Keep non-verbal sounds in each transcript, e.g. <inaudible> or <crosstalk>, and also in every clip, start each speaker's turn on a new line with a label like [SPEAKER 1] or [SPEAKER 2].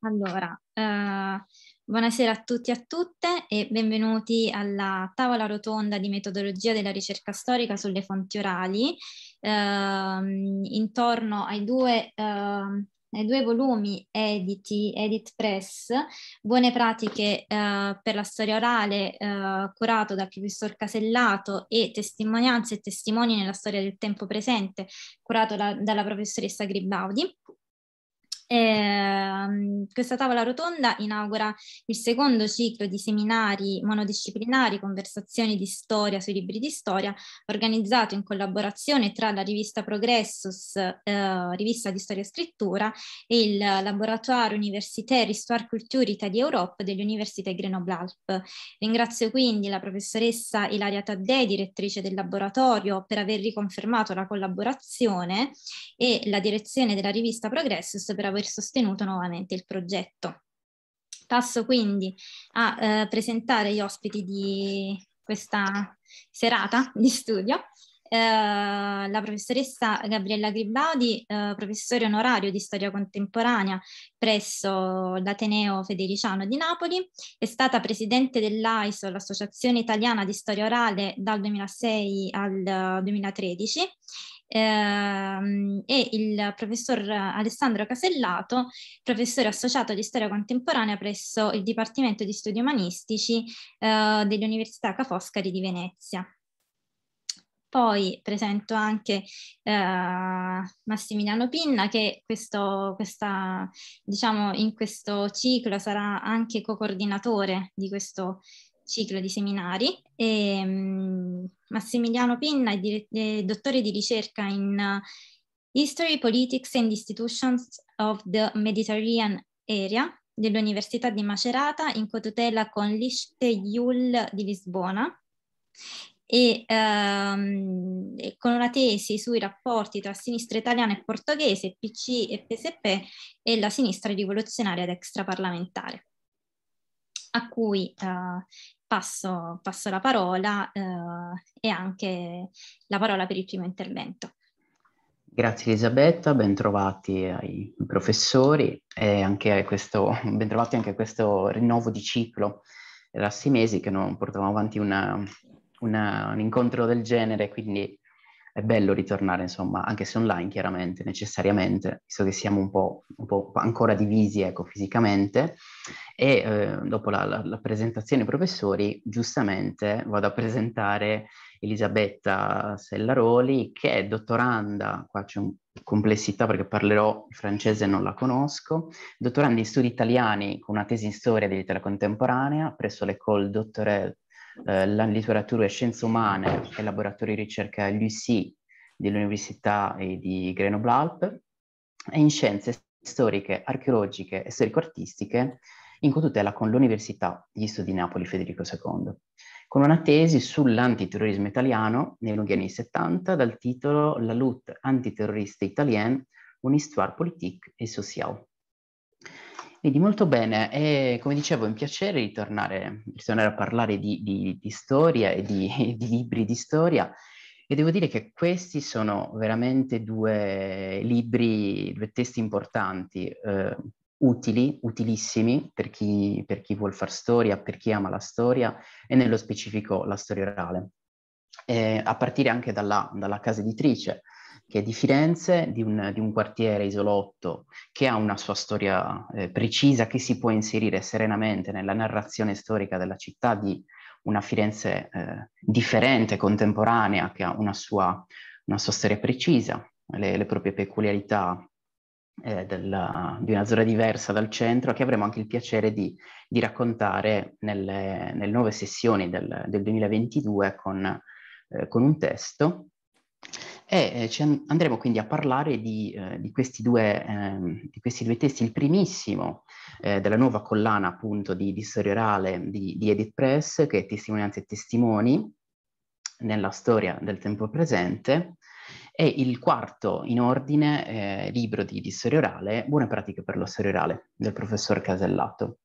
[SPEAKER 1] Allora, eh, buonasera a tutti e a tutte e benvenuti alla tavola rotonda di metodologia della ricerca storica sulle fonti orali eh, intorno ai due, eh, ai due, volumi editi Edit Press, Buone pratiche eh, per la storia orale eh, curato dal professor Casellato e Testimonianze e testimoni nella storia del tempo presente curato la, dalla professoressa Gribaudi eh, questa tavola rotonda inaugura il secondo ciclo di seminari monodisciplinari, conversazioni di storia sui libri di storia, organizzato in collaborazione tra la rivista Progressus, eh, rivista di storia e scrittura, e il Laboratoire Universitaire Histoire Culture Italie Europe dell'Università Grenoble-Alpes. Ringrazio quindi la professoressa Ilaria Taddei, direttrice del laboratorio, per aver riconfermato la collaborazione e la direzione della rivista Progressus per aver aver sostenuto nuovamente il progetto. Passo quindi a eh, presentare gli ospiti di questa serata di studio. Eh, la professoressa Gabriella Gribaudi, eh, professore onorario di storia contemporanea presso l'Ateneo Federiciano di Napoli, è stata presidente dell'AISO, l'Associazione Italiana di Storia Orale, dal 2006 al 2013 eh, ehm, e il professor Alessandro Casellato, professore associato di storia contemporanea presso il Dipartimento di Studi Umanistici eh, dell'Università Ca' Foscari di Venezia. Poi presento anche eh, Massimiliano Pinna che questo, questa, diciamo, in questo ciclo sarà anche co-coordinatore di questo ciclo di seminari. E, um, Massimiliano Pinna è, dire- è, dottore di ricerca in uh, History, Politics and Institutions of the Mediterranean Area dell'Università di Macerata in cotutela con l'Iste Iul di Lisbona e um, con una tesi sui rapporti tra sinistra italiana e portoghese, PC e PSP e la sinistra rivoluzionaria ed extraparlamentare, a cui uh, passo, passo la parola eh, e anche la parola per il primo intervento.
[SPEAKER 2] Grazie Elisabetta, bentrovati ai professori e anche questo, bentrovati anche a questo rinnovo di ciclo. Era sei mesi che non portavamo avanti una, una, un incontro del genere, quindi è bello ritornare, insomma, anche se online chiaramente, necessariamente, visto che siamo un po', un po ancora divisi ecco, fisicamente, e eh, dopo la, la, la presentazione ai professori, giustamente vado a presentare Elisabetta Sellaroli, che è dottoranda, qua c'è un complessità perché parlerò il francese non la conosco, dottoranda in studi italiani con una tesi in storia dell'Italia contemporanea presso l'École Doctorelle eh, la letteratura e scienze umane e laboratori di ricerca LUCI dell'Università eh, di Grenoble-Alpes e in scienze storiche, archeologiche e storico-artistiche in cotutela con l'Università di Studi di Napoli Federico II, con una tesi sull'antiterrorismo italiano nei lunghi anni 70 dal titolo La lutte antiterrorista italienne, un'histoire politique et sociale. Quindi molto bene, e come dicevo è un piacere ritornare, ritornare a parlare di, di, di storia e di, <laughs> di, libri di storia e devo dire che questi sono veramente due libri, due testi importanti, eh, utili, utilissimi per chi, per chi vuole fare storia, per chi ama la storia e nello specifico la storia orale. Eh, a partire anche dalla, dalla casa editrice, che è di Firenze, di un, di un quartiere isolotto che ha una sua storia eh, precisa che si può inserire serenamente nella narrazione storica della città di una Firenze eh, differente, contemporanea, che ha una sua, una sua storia precisa, le, le proprie peculiarità eh, della, di una zona diversa dal centro, che avremo anche il piacere di, di raccontare nelle, nelle, nuove sessioni del, del 2022 con, eh, con, un testo e eh, andremo quindi a parlare di, eh, di, questi due, eh, di, questi due, testi, il primissimo eh, della nuova collana appunto di, di storia orale di, di Edith Press, che è Testimonianze e Testimoni nella storia del tempo presente, e il quarto in ordine eh, libro di, storia orale, Buone pratiche per lo storia orale, del professor Casellato.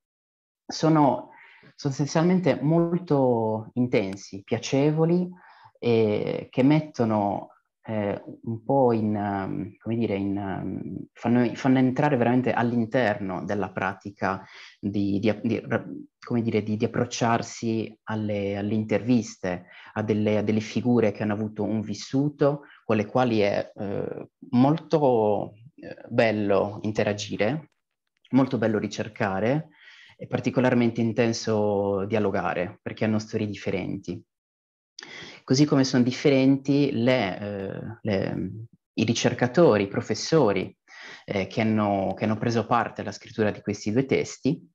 [SPEAKER 2] Sono sostanzialmente molto intensi, piacevoli, eh, che mettono eh, un po' in, ehm, come dire, in, ehm, fanno, fanno, entrare veramente all'interno della pratica di, di, di, come dire, di, di approcciarsi alle, alle interviste, a delle, a delle, figure che hanno avuto un vissuto con le quali è eh, molto eh, bello interagire, molto bello ricercare, è particolarmente intenso dialogare perché hanno storie differenti. Così come sono differenti le, eh, le, i ricercatori, i professori eh, che, hanno, che, hanno, preso parte alla scrittura di questi due testi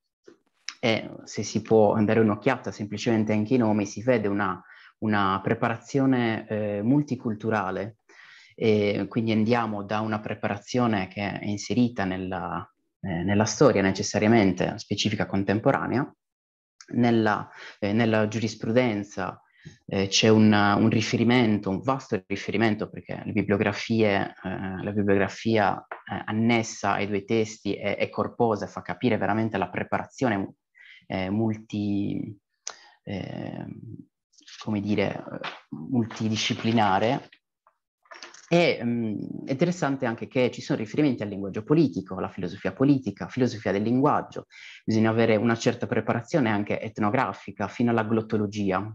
[SPEAKER 2] e se si può andare un'occhiata semplicemente anche ai nomi si vede una, una preparazione eh, multiculturale e quindi andiamo da una preparazione che è inserita nella, eh, nella storia necessariamente specifica contemporanea, nella, eh, nella giurisprudenza eh, c'è un, un, riferimento, un vasto riferimento, perché le bibliografie, eh, la bibliografia eh, annessa ai due testi è, è, corposa, fa capire veramente la preparazione eh, multi, eh, come dire, multidisciplinare. E, mh, mm, interessante anche che ci sono riferimenti al linguaggio politico, alla filosofia politica, filosofia del linguaggio. Bisogna avere una certa preparazione anche etnografica, fino alla glottologia,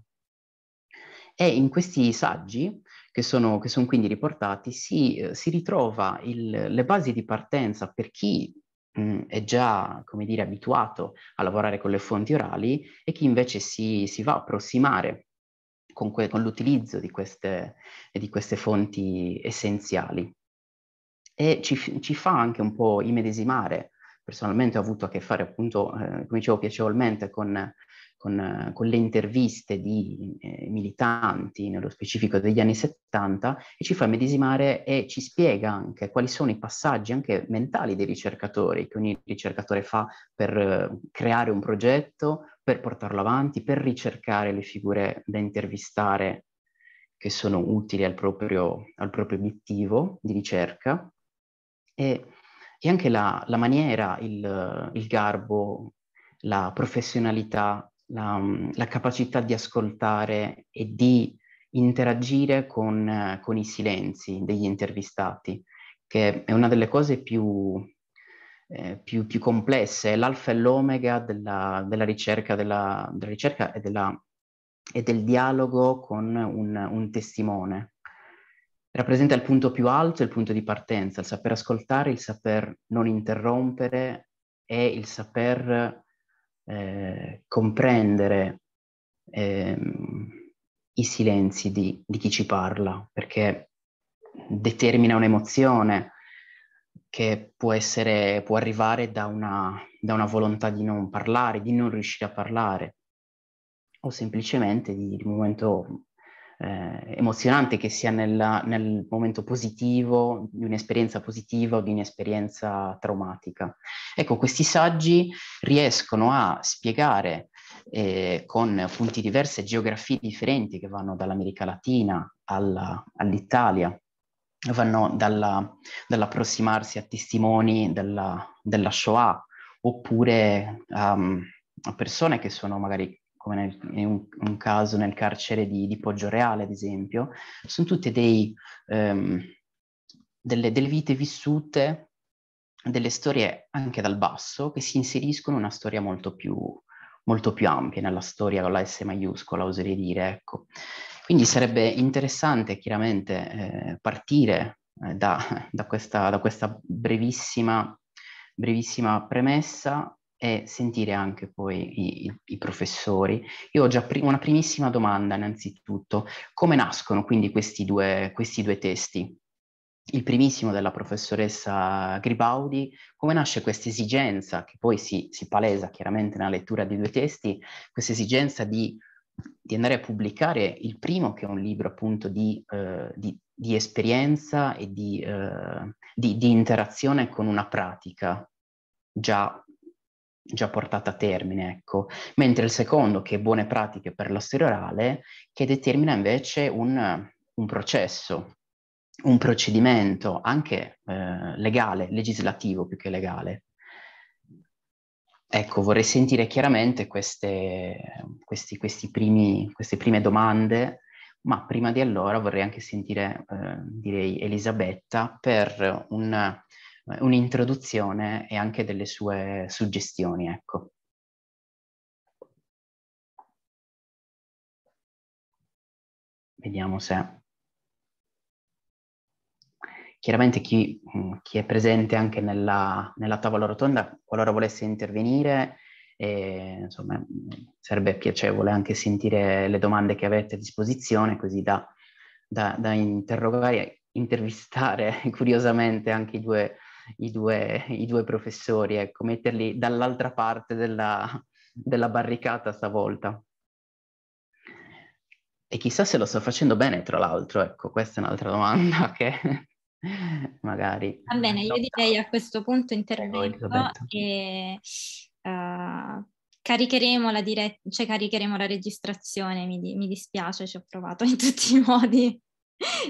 [SPEAKER 2] e in questi saggi, che sono, che sono quindi riportati, si, eh, si ritrova il, le basi di partenza per chi mh, mm, è già, come dire, abituato a lavorare con le fonti orali e chi invece si, si va a approssimare con, que- con l'utilizzo di queste, di queste fonti essenziali. E ci, ci fa anche un po' immedesimare personalmente ho avuto a che fare appunto, eh, come dicevo, piacevolmente con con, eh, con le interviste di eh, militanti, nello specifico degli anni 70, e ci fa medesimare e ci spiega anche quali sono i passaggi anche mentali dei ricercatori, che ogni ricercatore fa per eh, creare un progetto, per portarlo avanti, per ricercare le figure da intervistare che sono utili al proprio, al proprio obiettivo di ricerca. E, e anche la, la maniera, il, il, garbo, la professionalità la, la capacità di ascoltare e di interagire con, con, i silenzi degli intervistati, che è una delle cose più, eh, più, più complesse, è l'alfa e l'omega della, della, ricerca, della, della ricerca e, della, e, del dialogo con un, un testimone. Rappresenta il punto più alto il punto di partenza, il saper ascoltare, il saper non interrompere e il saper eh, comprendere eh, i silenzi di, di, chi ci parla, perché determina un'emozione che può, essere, può arrivare da una, da una volontà di non parlare, di non riuscire a parlare, o semplicemente di, un momento eh, emozionante che sia nella, nel momento positivo, di un'esperienza positiva o di un'esperienza traumatica. Ecco, questi saggi riescono a spiegare eh, con appunto diverse geografie differenti che vanno dall'America Latina alla, all'Italia, vanno dalla, dall'approssimarsi a testimoni della, della Shoah oppure um, a persone che sono magari come nel, in un, un, caso nel carcere di, di Reale, ad esempio, sono tutte dei, um, delle, delle vite vissute delle storie anche dal basso che si inseriscono in una storia molto più, molto più ampia, nella storia con la S maiuscola, oserei dire, ecco. Quindi sarebbe interessante chiaramente eh, partire eh, da, da, questa, da, questa, brevissima, brevissima premessa e sentire anche poi i, i, i professori. Io ho già pr- una primissima domanda innanzitutto, come nascono quindi questi due, questi due testi? Il primissimo della professoressa Gribaudi, come nasce questa esigenza, che poi si, si palesa chiaramente nella lettura dei due testi, questa esigenza di, di, andare a pubblicare il primo, che è un libro appunto di, eh, di, di esperienza e eh, di interazione con una pratica già già portata a termine, ecco. Mentre il secondo, che è buone pratiche per l'osteria orale, che determina invece un, un processo, un procedimento anche eh, legale, legislativo più che legale. Ecco, vorrei sentire chiaramente queste, questi, questi primi, queste prime domande, ma prima di allora vorrei anche sentire, eh, direi, Elisabetta per un, un'introduzione e anche delle sue suggestioni, ecco. Vediamo se... Chiaramente chi, mm, chi è presente anche nella, nella, tavola rotonda, qualora volesse intervenire, e, insomma, sarebbe piacevole anche sentire le domande che avete a disposizione, così da, da, da interrogare, intervistare <laughs> curiosamente anche i due i due, i due professori, ecco, metterli dall'altra parte della, della barricata stavolta. E chissà se lo sto facendo bene, tra l'altro, ecco, questa è un'altra domanda <laughs> che magari...
[SPEAKER 1] Va bene, io direi a questo punto intervento e uh, caricheremo, la dire- cioè caricheremo la registrazione, mi, di- mi dispiace, ci ho provato in tutti i <laughs> modi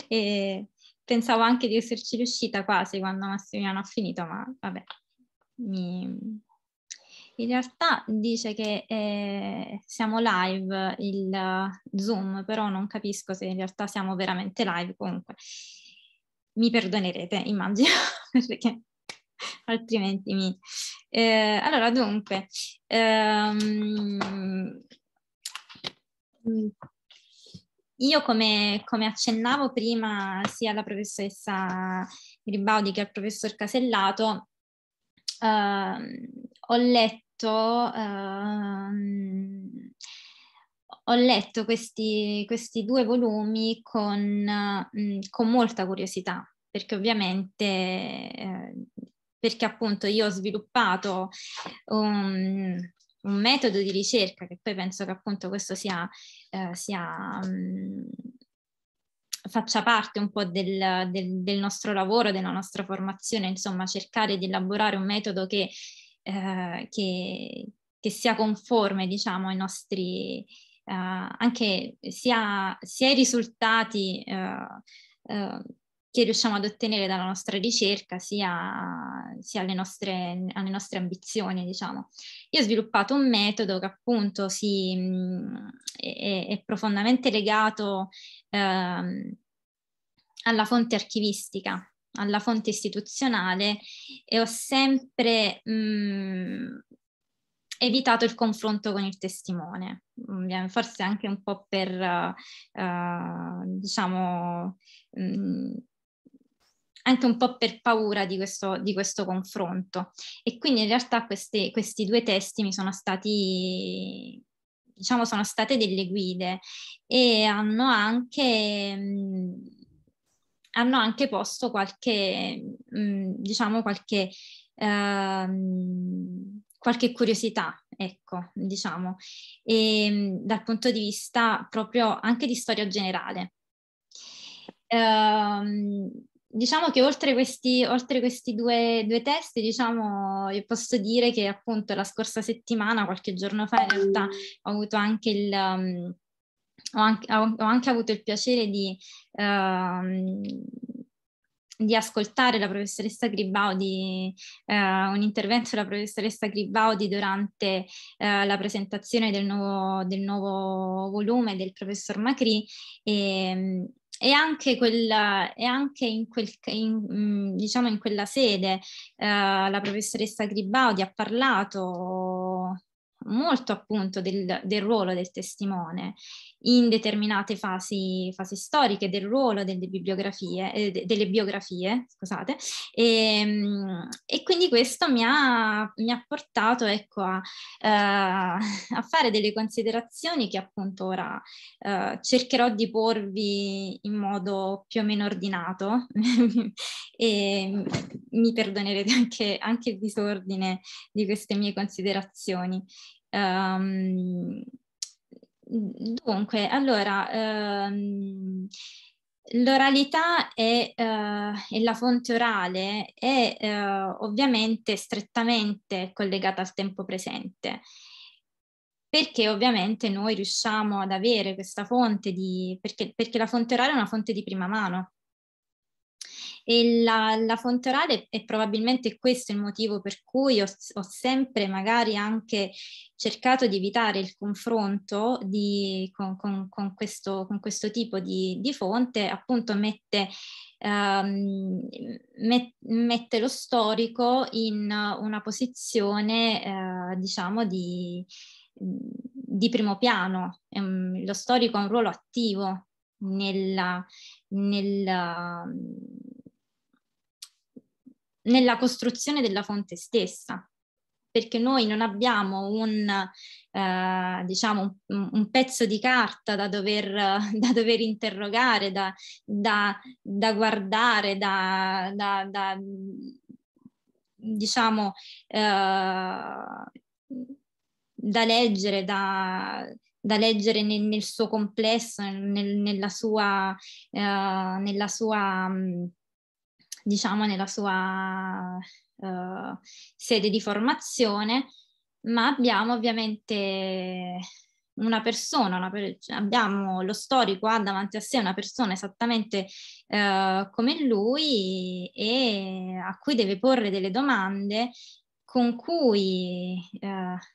[SPEAKER 1] e pensavo anche di esserci riuscita quasi quando Massimiliano ha finito, ma vabbè. Mi... In realtà dice che eh, siamo live il Zoom, però non capisco se in realtà siamo veramente live comunque. Mi perdonerete, immagino, <laughs> perché altrimenti mi... Eh, allora, dunque, ehm, io, come, come, accennavo prima sia alla professoressa Gribaudi che al professor Casellato, eh, ho letto, eh, ho letto questi, questi, due volumi con, mm, con, molta curiosità, perché ovviamente eh, perché appunto io ho sviluppato um, un metodo di ricerca, che poi penso che appunto questo sia, eh, sia mh, mm, faccia parte un po' del, del, del, nostro lavoro, della nostra formazione, insomma, cercare di elaborare un metodo che, eh, che, che sia conforme, diciamo, ai nostri, eh, anche sia, sia i risultati. Eh, eh che riusciamo ad ottenere dalla nostra ricerca sia, sia alle, nostre, alle, nostre, ambizioni, diciamo. Io ho sviluppato un metodo che appunto si, è, è, profondamente legato eh, alla fonte archivistica, alla fonte istituzionale e ho sempre mh, evitato il confronto con il testimone, forse anche un po' per, eh, diciamo, mh, anche un po' per paura di questo, di questo confronto. E quindi in realtà queste, questi due testi mi sono stati diciamo sono state delle guide e hanno anche mh, mm, hanno anche posto qualche mh, mm, diciamo qualche ehm, qualche curiosità, ecco, diciamo, e, mm, dal punto di vista proprio anche di storia generale. Ehm, diciamo che oltre questi, oltre questi due, due, test, diciamo, io posso dire che appunto la scorsa settimana, qualche giorno fa, in realtà ho avuto anche il... Um, ho, anche, ho anche, avuto il piacere di, uh, di ascoltare la professoressa Gribaudi, uh, eh, un intervento della professoressa Gribaudi durante uh, la presentazione del nuovo, del nuovo, volume del professor Macri e, e anche, quella, e anche in, quel, in, diciamo in, quella sede eh, la professoressa Gribaudi ha parlato molto appunto del, del, ruolo del testimone in determinate fasi, fasi storiche del ruolo delle bibliografie, eh, delle biografie, scusate, e, ehm, e, quindi questo mi ha, mi ha portato ecco, a, eh, <laughs> a, fare delle considerazioni che appunto ora eh, cercherò di porvi in modo più o meno ordinato <laughs> e mi perdonerete anche, anche il disordine di queste mie considerazioni. Um, dunque, allora, um, l'oralità e, uh, la fonte orale è uh, ovviamente strettamente collegata al tempo presente perché ovviamente noi riusciamo ad avere questa fonte di, perché, perché la fonte orale è una fonte di prima mano, e la, la fonte orale è probabilmente questo il motivo per cui ho, ho sempre magari anche cercato di evitare il confronto di, con, con, con, questo, con, questo, tipo di, di fonte, appunto mette, um, met, mette, lo storico in una posizione, uh, diciamo, di, di, primo piano. Um, lo storico ha un ruolo attivo nella, nella nella costruzione della fonte stessa, perché noi non abbiamo un, eh, diciamo, un, un pezzo di carta da dover, <laughs> da dover interrogare, da, da, da, guardare, da, da, diciamo, eh, leggere, da, da leggere nel, nel suo complesso, nel, nella sua, eh, nella sua mh, mm, diciamo, nella sua uh, sede di formazione, ma abbiamo ovviamente una persona, una per- cioè, abbiamo lo storico ha davanti a sé una persona esattamente uh, come lui e a cui deve porre delle domande con cui uh,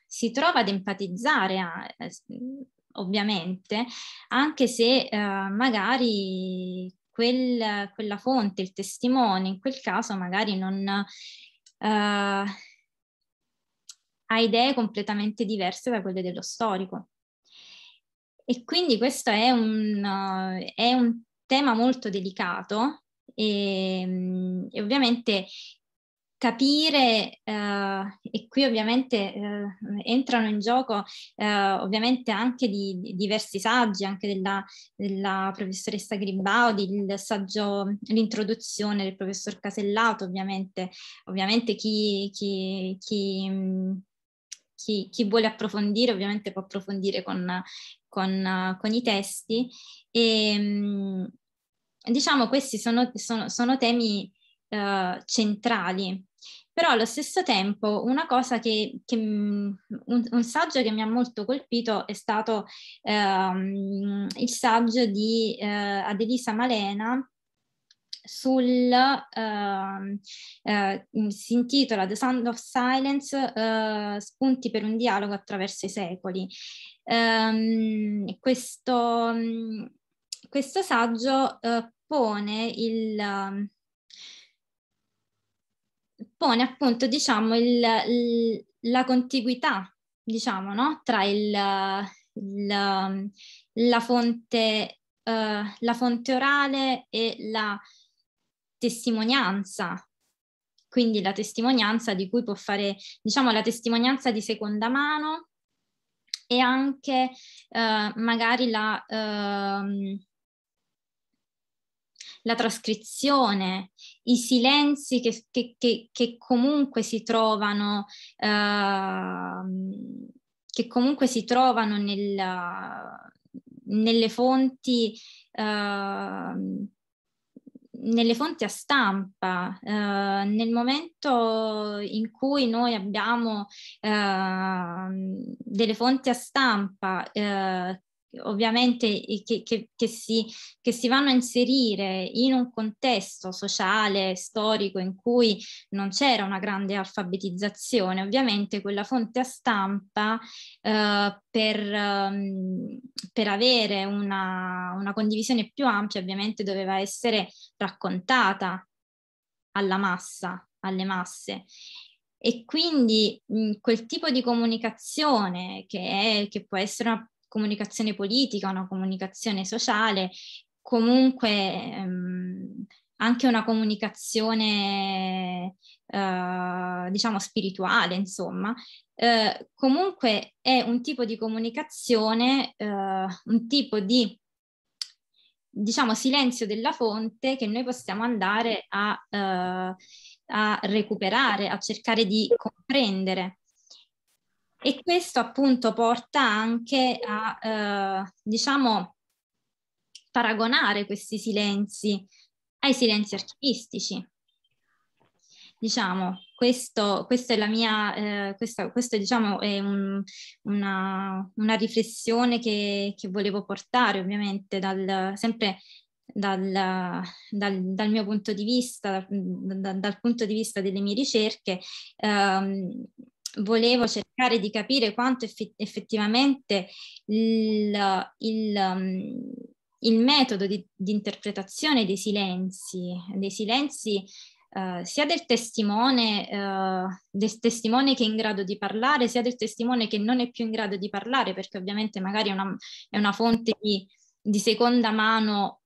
[SPEAKER 1] si trova ad empatizzare, a- ovviamente, anche se uh, magari quel, quella fonte, il testimone, in quel caso magari non... Uh, ha idee completamente diverse da quelle dello storico. E quindi questo è un, uh, è un tema molto delicato e, e, ovviamente capire, eh, e qui ovviamente eh, entrano in gioco eh, ovviamente anche di, di, diversi saggi, anche della, della professoressa Gribaudi, il saggio, l'introduzione del professor Casellato, ovviamente, ovviamente chi, chi, chi, chi, chi vuole approfondire ovviamente può approfondire con, con, con i testi. E, ehm, diciamo questi sono, sono, sono temi eh, centrali. Però allo stesso tempo una cosa che, che mm, un, un, saggio che mi ha molto colpito è stato ehm, il saggio di eh, Adelisa Malena sul, uh, uh, si intitola The Sound of Silence, uh, spunti per un dialogo attraverso i secoli. Um, questo, mm, questo, saggio pone il, um, pone appunto, diciamo, il, il, la contiguità, diciamo, no? tra il, la fonte, uh, la fonte orale e la testimonianza quindi la testimonianza di cui può fare, diciamo, la testimonianza di seconda mano e anche eh, magari la, ehm, la trascrizione i silenzi che, che, che, che comunque si trovano, uh, che comunque si trovano nel, nelle fonti. Uh, nelle fonti a stampa, eh, nel momento in cui noi abbiamo eh, delle fonti a stampa eh, ovviamente che, che, che, si, che, si, vanno a inserire in un contesto sociale, storico in cui non c'era una grande alfabetizzazione, ovviamente quella fonte a stampa eh, per, um, per, avere una, una condivisione più ampia ovviamente doveva essere raccontata alla massa, alle masse. E quindi mh, quel tipo di comunicazione che, è, che può essere una comunicazione politica, una comunicazione sociale, comunque ehm, anche una comunicazione eh, diciamo spirituale, insomma. Eh, comunque è un tipo di comunicazione, eh, un tipo di diciamo silenzio della fonte che noi possiamo andare a, eh, a recuperare, a cercare di comprendere. E questo appunto porta anche a, eh, diciamo, paragonare questi silenzi ai silenzi archivistici. Diciamo, questo, questo è mia, eh, questa, questo, diciamo, è un, una, una, riflessione che, che, volevo portare ovviamente dal, sempre dal, dal, dal, mio punto di vista, dal, punto di vista delle mie ricerche. Ehm, volevo cercare di capire quanto eff- effettivamente il, il, um, il metodo di, di, interpretazione dei silenzi, dei silenzi Uh, sia del testimone, uh, del testimone che è in grado di parlare, sia del testimone che non è più in grado di parlare, perché ovviamente magari è una, è una fonte di, di, seconda mano,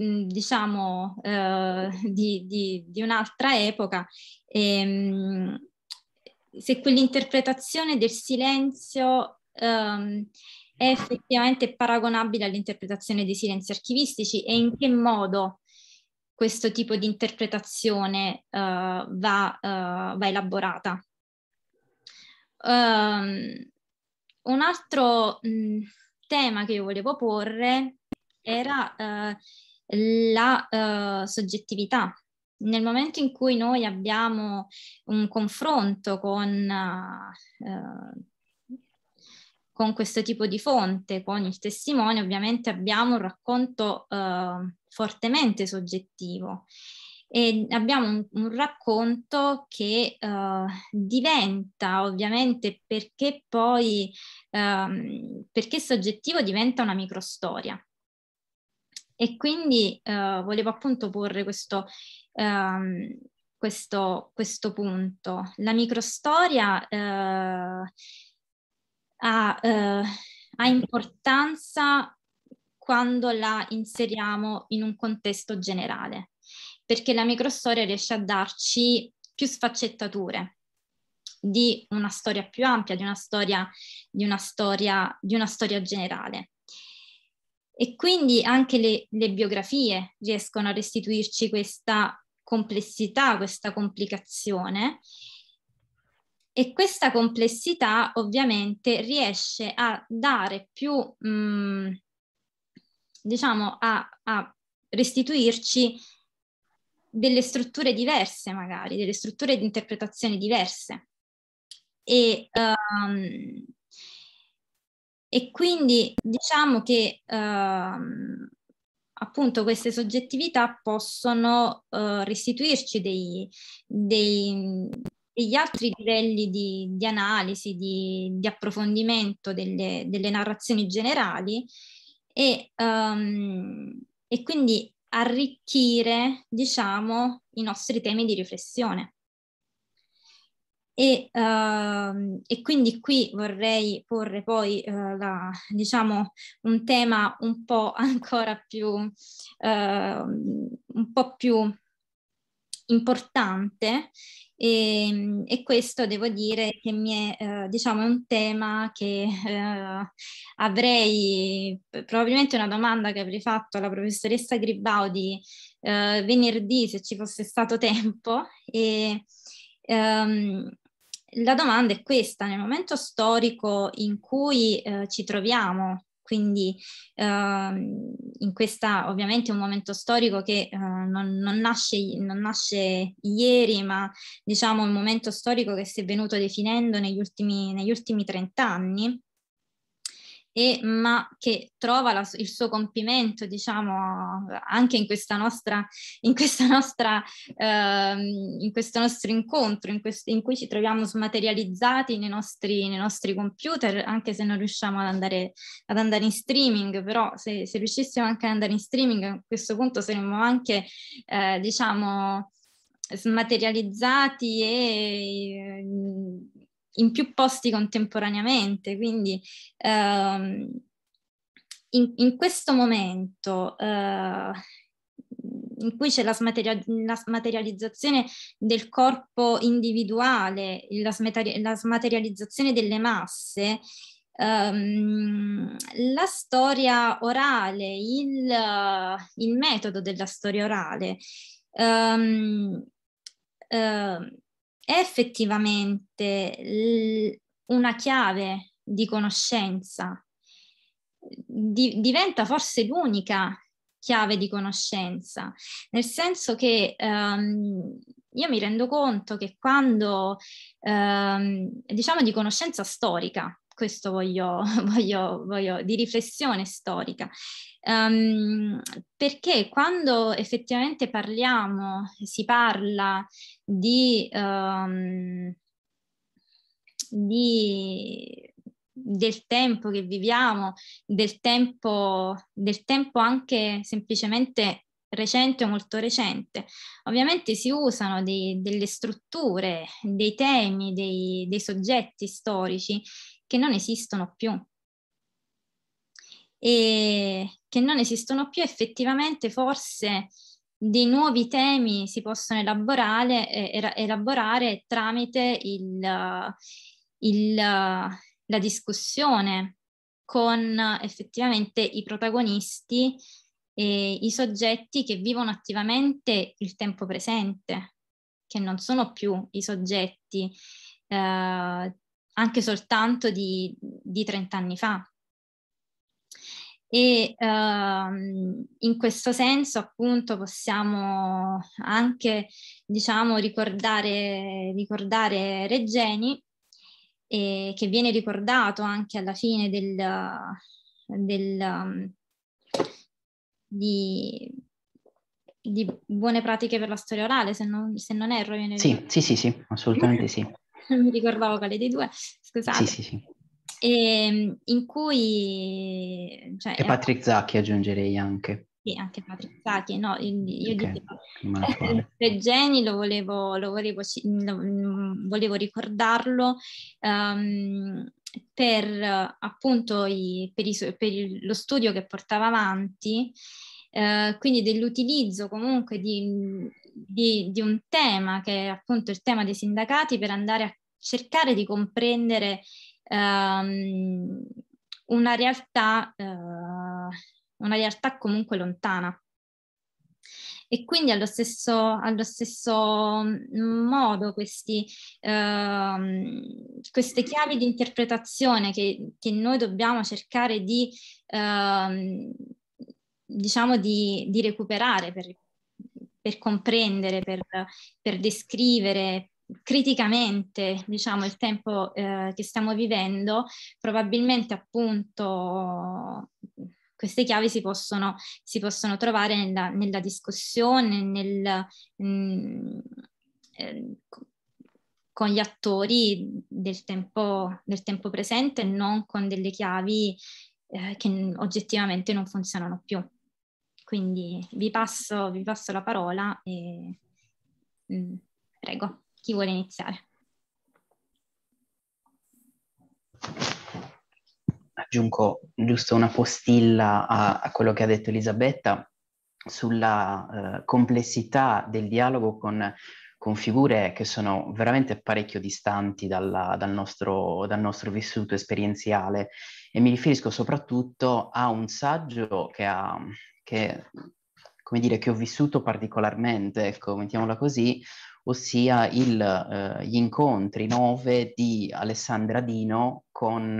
[SPEAKER 1] mm, diciamo, uh, di, di, di, un'altra epoca. E, ehm, se quell'interpretazione del silenzio um, è effettivamente paragonabile all'interpretazione dei silenzi archivistici e in che modo questo tipo di interpretazione uh, va, uh, va, elaborata. Um, un altro mh, tema che io volevo porre era uh, la soggettività nel momento in cui noi abbiamo un confronto con, eh, con questo tipo di fonte, con il testimone, ovviamente abbiamo un racconto eh, fortemente soggettivo e abbiamo un, un racconto che uh, diventa ovviamente perché poi um, perché soggettivo diventa una microstoria. E quindi uh, volevo appunto porre questo ehm, questo, questo, punto. La microstoria eh, ha, eh, ha importanza quando la inseriamo in un contesto generale, perché la microstoria riesce a darci più sfaccettature di una storia più ampia, di una storia, di una storia, di una storia generale. E quindi anche le, le biografie riescono a restituirci questa complessità, questa complicazione e questa complessità ovviamente riesce a dare più, mh, mm, diciamo, a, a restituirci delle strutture diverse magari, delle strutture di interpretazione diverse. E, um, e quindi diciamo che um, appunto queste soggettività possono uh, restituirci dei, dei, degli altri livelli di, di analisi, di, di approfondimento delle, delle, narrazioni generali e, um, e quindi arricchire, diciamo, i nostri temi di riflessione. E, uh, e, quindi qui vorrei porre poi uh, la, diciamo, un tema un po' <laughs> ancora più, uh, un po' più importante e, ehm, e, questo devo dire che mi è, eh, diciamo, un tema che eh, avrei, probabilmente una domanda che avrei fatto alla professoressa Gribaudi eh, venerdì se ci fosse stato tempo e, ehm, la domanda è questa, nel momento storico in cui eh, ci troviamo, quindi ehm, in questa ovviamente è un momento storico che eh, non, non, nasce, non, nasce, ieri, ma diciamo un momento storico che si è venuto definendo negli ultimi, trent'anni, e, ma che trova la, il suo compimento, diciamo, anche in, questa nostra, in, questa nostra, eh, in questo nostro incontro, in, quest, in, cui ci troviamo smaterializzati nei nostri, nei nostri, computer, anche se non riusciamo ad andare, ad andare in streaming, però se, se, riuscissimo anche ad andare in streaming, a questo punto saremmo anche, eh, diciamo, smaterializzati e in più posti contemporaneamente, quindi ehm, in, in, questo momento eh, in cui c'è la, smateria- la, smaterializzazione del corpo individuale, la, smateri- la smaterializzazione delle masse, ehm, la storia orale, il, il, metodo della storia orale, ehm, eh, è effettivamente una chiave di conoscenza, di, diventa forse l'unica chiave di conoscenza, nel senso che um, io mi rendo conto che quando, um, diciamo di conoscenza storica, questo voglio, <laughs> voglio, voglio, di riflessione storica, Um, perché quando effettivamente parliamo, si parla di, um, di del tempo che viviamo, del tempo, del tempo anche semplicemente recente o molto recente. Ovviamente si usano dei, delle strutture, dei temi, dei, dei soggetti storici che non esistono più, e che non esistono più, effettivamente forse dei nuovi temi si possono elaborare, eh, elaborare tramite il, il, la discussione con effettivamente i protagonisti e i soggetti che vivono attivamente il tempo presente, che non sono più i soggetti eh, anche soltanto di, di 30 anni fa e ehm, in questo senso appunto possiamo anche diciamo ricordare, ricordare Reggeni eh, che viene ricordato anche alla fine del, del, ehm, di, di, buone pratiche per la storia orale se non, se non erro viene sì,
[SPEAKER 2] sì sì sì assolutamente sì
[SPEAKER 1] <laughs> mi ricordavo quale dei due scusate sì sì sì e, ehm, in cui... Cioè, e Patrick
[SPEAKER 2] Zacchi aggiungerei anche.
[SPEAKER 1] Sì, anche Patrick Zacchi, no, io okay.
[SPEAKER 2] dicevo,
[SPEAKER 1] <laughs> Regeni lo volevo, lo volevo, lo mm, volevo ricordarlo um, per appunto i, per, i, per lo studio che portava avanti Uh, quindi dell'utilizzo comunque di, di, di, un tema che è appunto il tema dei sindacati per andare a cercare di comprendere ehm, una, realtà, eh, una realtà comunque lontana. E quindi allo stesso, allo stesso mm, modo questi, ehm, queste chiavi di interpretazione che, che noi dobbiamo cercare di, ehm, diciamo di, di recuperare per, per comprendere, per, per descrivere, criticamente diciamo, il tempo eh, che stiamo vivendo, probabilmente appunto queste chiavi si possono, si possono trovare nella, nella discussione, nel, mh, mm, eh, con gli attori del tempo, del tempo presente, non con delle chiavi eh, che oggettivamente non funzionano più. Quindi vi passo, vi passo la parola e mh, mm, prego. Chi vuole iniziare?
[SPEAKER 2] Aggiungo giusto una postilla a, a quello che ha detto Elisabetta sulla uh, complessità del dialogo con, con, figure che sono veramente parecchio distanti dalla, dal, nostro, dal nostro vissuto esperienziale e mi riferisco soprattutto a un saggio che ha, che, come dire, che ho vissuto particolarmente, ecco, mettiamola così, ossia il, eh, gli incontri 9 di Alessandra Dino con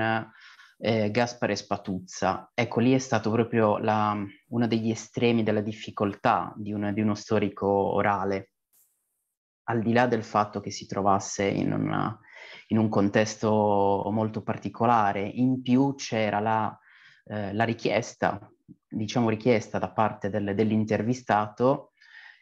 [SPEAKER 2] eh, Gaspare Spatuzza. Ecco, lì è stato proprio la, uno degli estremi della difficoltà di, una, di uno storico orale, al di là del fatto che si trovasse in, una, in un contesto molto particolare, in più c'era la, eh, la richiesta, diciamo richiesta da parte del, dell'intervistato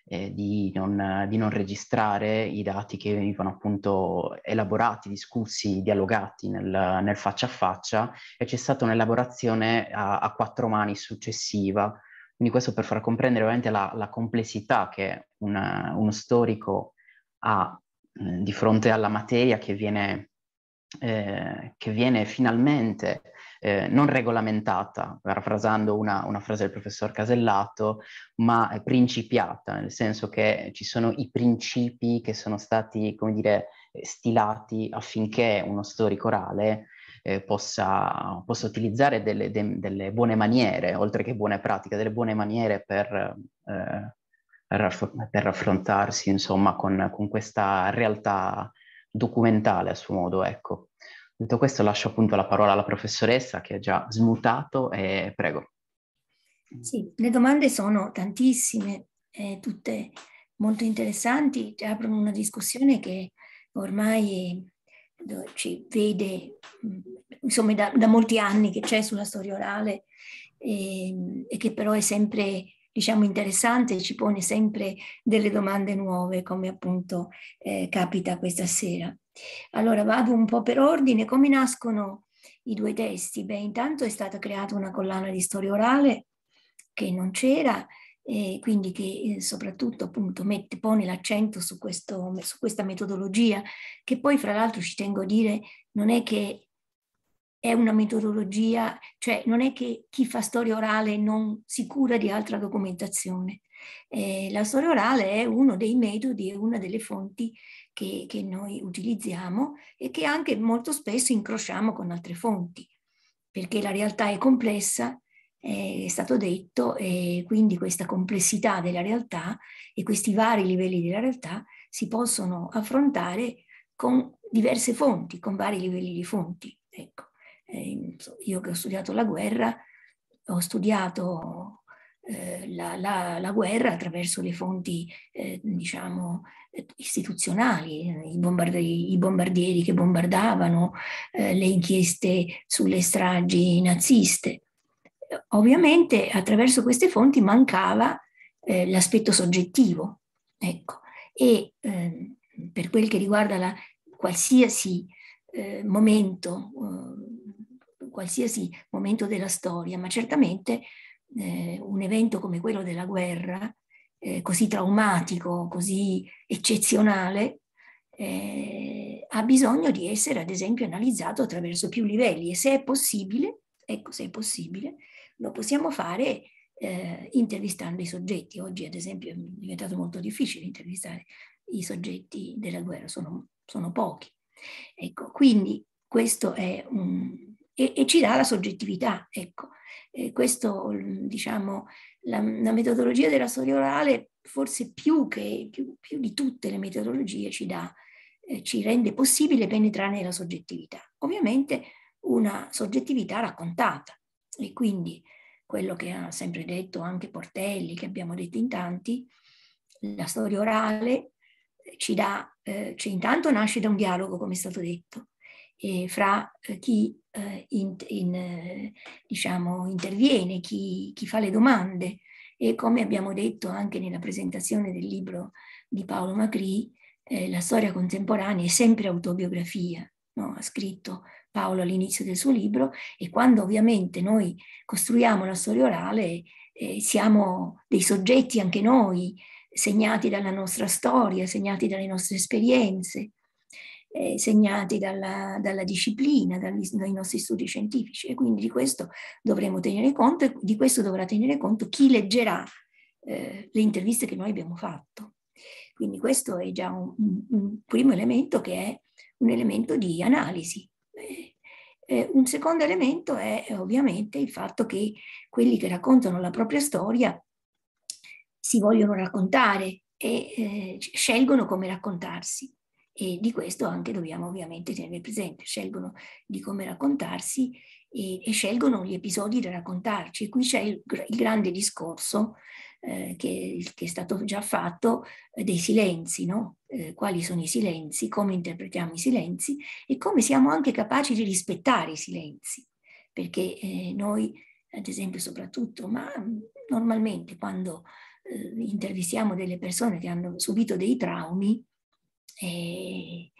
[SPEAKER 2] eh, di, non, di, non, registrare i dati che venivano appunto elaborati, discussi, dialogati nel, nel faccia a faccia e c'è stata un'elaborazione a, a quattro mani successiva. Quindi questo per far comprendere ovviamente la, la complessità che una, uno storico ha eh, di fronte alla materia che viene, eh, che viene finalmente eh, non regolamentata, parafrasando una, una, frase del professor Casellato, ma principiata, nel senso che ci sono i principi che sono stati, come dire, stilati affinché uno storico orale eh, possa, possa, utilizzare delle, de, delle, buone maniere, oltre che buone pratiche, delle buone maniere per... Eh, per affrontarsi insomma con, con, questa realtà documentale a suo modo, ecco. Detto questo lascio appunto la parola alla professoressa che ha già smutato e prego.
[SPEAKER 3] Sì, le domande sono tantissime, eh, tutte molto interessanti, aprono una discussione che ormai eh, ci vede, mm, insomma da, da molti anni che c'è sulla storia orale eh, e che però è sempre diciamo, interessante, ci pone sempre delle domande nuove, come appunto eh, capita questa sera. Allora vado un po' per ordine, come nascono i due testi? Beh, intanto è stata creata una collana di storia orale che non c'era, eh, quindi che eh, soprattutto appunto mette, pone l'accento su, questo, su questa metodologia, che poi fra l'altro ci tengo a dire non è che è una metodologia, cioè non è che chi fa storia orale non si cura di altra documentazione, eh, la storia orale è uno dei metodi, è una delle fonti che, che noi utilizziamo e che anche molto spesso incrociamo con altre fonti, perché la realtà è complessa, è stato detto, e quindi questa complessità della realtà e questi vari livelli della realtà si possono affrontare con diverse fonti, con vari livelli di fonti. Ecco. Eh, io che ho studiato la guerra, ho studiato eh, la, la, la, guerra attraverso le fonti eh, diciamo, eh, istituzionali, eh, i bombardieri, i bombardieri che bombardavano, eh, le inchieste sulle stragi naziste. Ovviamente attraverso queste fonti mancava l'aspetto soggettivo. Ecco. E ehm, per quel che riguarda la, qualsiasi momento, qualsiasi momento della storia, ma certamente eh, un evento come quello della guerra, eh, così traumatico, così eccezionale, eh, ha bisogno di essere, ad esempio, analizzato attraverso più livelli e se è possibile, ecco, se è possibile, lo possiamo fare eh, intervistando i soggetti. Oggi, ad esempio, è diventato molto difficile intervistare i soggetti della guerra, sono, sono pochi. Ecco, quindi questo è un, e, e ci dà la soggettività. Ecco, e questo diciamo la, la, metodologia della storia orale forse più, che, più, più di tutte le metodologie ci, dà, eh, ci rende possibile penetrare nella soggettività. Ovviamente una soggettività raccontata e quindi quello che ha sempre detto anche Portelli, che abbiamo detto in tanti, la storia orale ci dà, eh, cioè intanto nasce da un dialogo, come è stato detto, eh, fra chi eh, in, in, eh, diciamo, interviene, chi, chi, fa le domande e come abbiamo detto anche nella presentazione del libro di Paolo Macri, eh, la storia contemporanea è sempre autobiografia, no? ha scritto Paolo all'inizio del suo libro e quando ovviamente noi costruiamo la storia orale eh, siamo dei soggetti anche noi, segnati dalla nostra storia, segnati dalle nostre esperienze, eh, segnati dalla, dalla disciplina, dagli, dai nostri studi scientifici e quindi di questo dovremo tenere conto e di questo dovrà tenere conto chi leggerà eh, le interviste che noi abbiamo fatto. Quindi questo è già un, un primo elemento che è un elemento di analisi. Eh, eh, un secondo elemento è, è eh, ovviamente il fatto che quelli che raccontano la propria storia si vogliono raccontare e eh, scelgono come raccontarsi. E di questo anche dobbiamo ovviamente tenere presente, scelgono di come raccontarsi e, e scelgono gli episodi da raccontarci. E qui c'è il, il grande discorso eh, che, che, è stato già fatto eh, dei silenzi, no? eh, quali sono i silenzi, come interpretiamo i silenzi e come siamo anche capaci di rispettare i silenzi, perché eh, noi, ad esempio, soprattutto, ma normalmente quando eh, intervistiamo delle persone che hanno subito dei traumi, e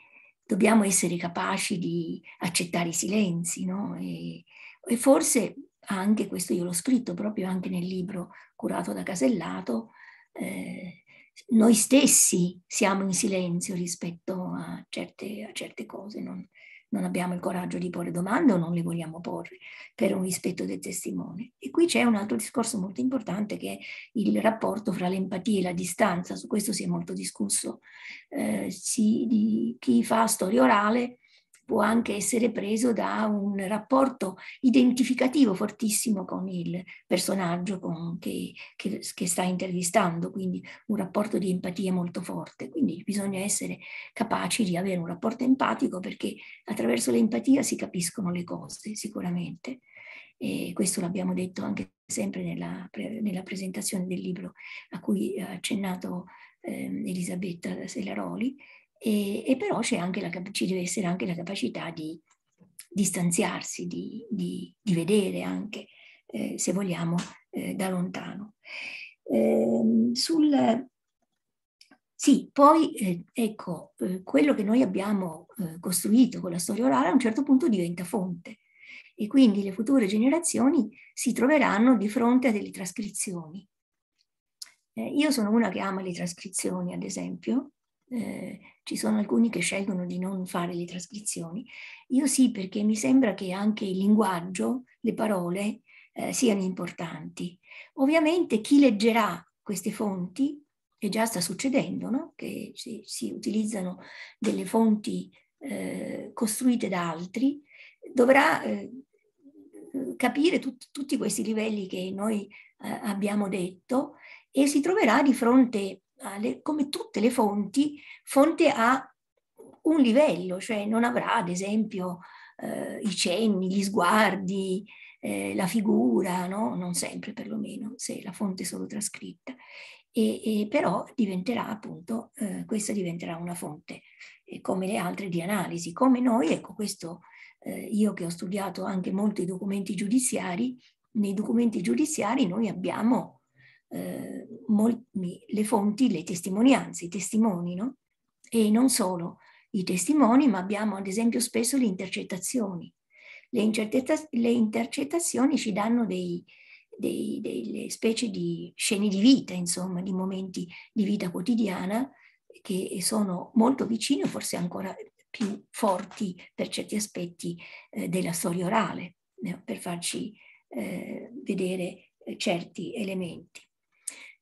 [SPEAKER 3] dobbiamo essere capaci di accettare i silenzi, no? E, e forse anche questo io l'ho scritto proprio anche nel libro curato da Casellato, eh, noi stessi siamo in silenzio rispetto a certe, a certe cose, non, non abbiamo il coraggio di porre domande o non le vogliamo porre per un rispetto del testimone. E qui c'è un altro discorso molto importante che è il rapporto fra l'empatia e la distanza, su questo si è molto discusso. Eh, si, di, chi fa storia orale può anche essere preso da un rapporto identificativo fortissimo con il personaggio con, che, che, che, sta intervistando, quindi un rapporto di empatia molto forte. Quindi bisogna essere capaci di avere un rapporto empatico perché attraverso l'empatia si capiscono le cose sicuramente. E questo l'abbiamo detto anche sempre nella, nella presentazione del libro a cui ha accennato eh, Elisabetta Selaroli e, e però la, ci deve essere anche la capacità di distanziarsi, di, di, di vedere anche, eh, se vogliamo, eh, da lontano. Eh, sul, sì, poi eh, ecco, eh, quello che noi abbiamo eh, costruito con la storia orale a un certo punto diventa fonte e quindi le future generazioni si troveranno di fronte a delle trascrizioni. io sono una che ama le trascrizioni, ad esempio, eh, ci sono alcuni che scelgono di non fare le trascrizioni. Io sì, perché mi sembra che anche il linguaggio, le parole, eh, siano importanti. Ovviamente chi leggerà queste fonti, e già sta succedendo, no? che si, si, utilizzano delle fonti eh, costruite da altri, dovrà eh, capire tut, tutti questi livelli che noi eh, abbiamo detto e si troverà di fronte giornale, ah, come tutte le fonti, fonte a un livello, cioè non avrà ad esempio eh, i cenni, gli sguardi, eh, la figura, no? non sempre perlomeno, se la fonte è solo trascritta, e, e però diventerà appunto, eh, questa diventerà una fonte eh, come le altre di analisi, come noi, ecco questo eh, io che ho studiato anche molto i documenti giudiziari, nei documenti giudiziari noi abbiamo eh, molti, le fonti, le testimonianze, i testimoni, no? E non solo i testimoni, ma abbiamo ad esempio spesso le intercettazioni. Le, le intercettazioni ci danno dei, dei, delle specie di scene di vita, insomma, di momenti di vita quotidiana che sono molto vicini o forse ancora più forti per certi aspetti eh, della storia orale, per farci eh, vedere eh, certi elementi.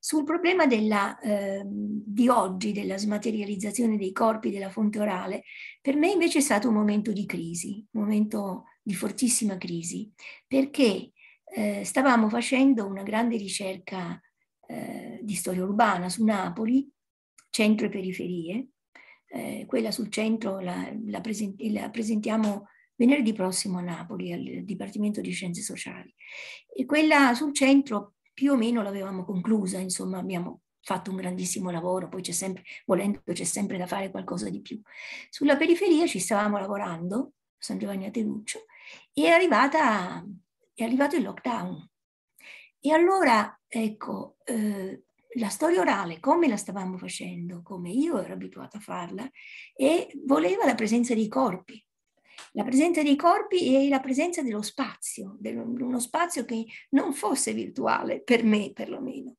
[SPEAKER 3] Sul problema della, eh, di oggi della smaterializzazione dei corpi della fonte orale, per me invece è stato un momento di crisi, un momento di fortissima crisi, perché eh, stavamo facendo una grande ricerca eh, di storia urbana su Napoli, centro e periferie. Eh, quella sul centro la, la, present- la, presentiamo venerdì prossimo a Napoli al Dipartimento di Scienze Sociali. E quella sul centro più o meno l'avevamo conclusa, insomma abbiamo fatto un grandissimo lavoro, poi c'è sempre, volendo c'è sempre da fare qualcosa di più. Sulla periferia ci stavamo lavorando, San Giovanni a Teluccio, e è, arrivata, è arrivato il lockdown. E allora, ecco, eh, la storia orale, come la stavamo facendo, come io ero abituata a farla, e voleva la presenza dei corpi, la presenza dei corpi e la presenza dello spazio, uno spazio che non fosse virtuale, per me perlomeno,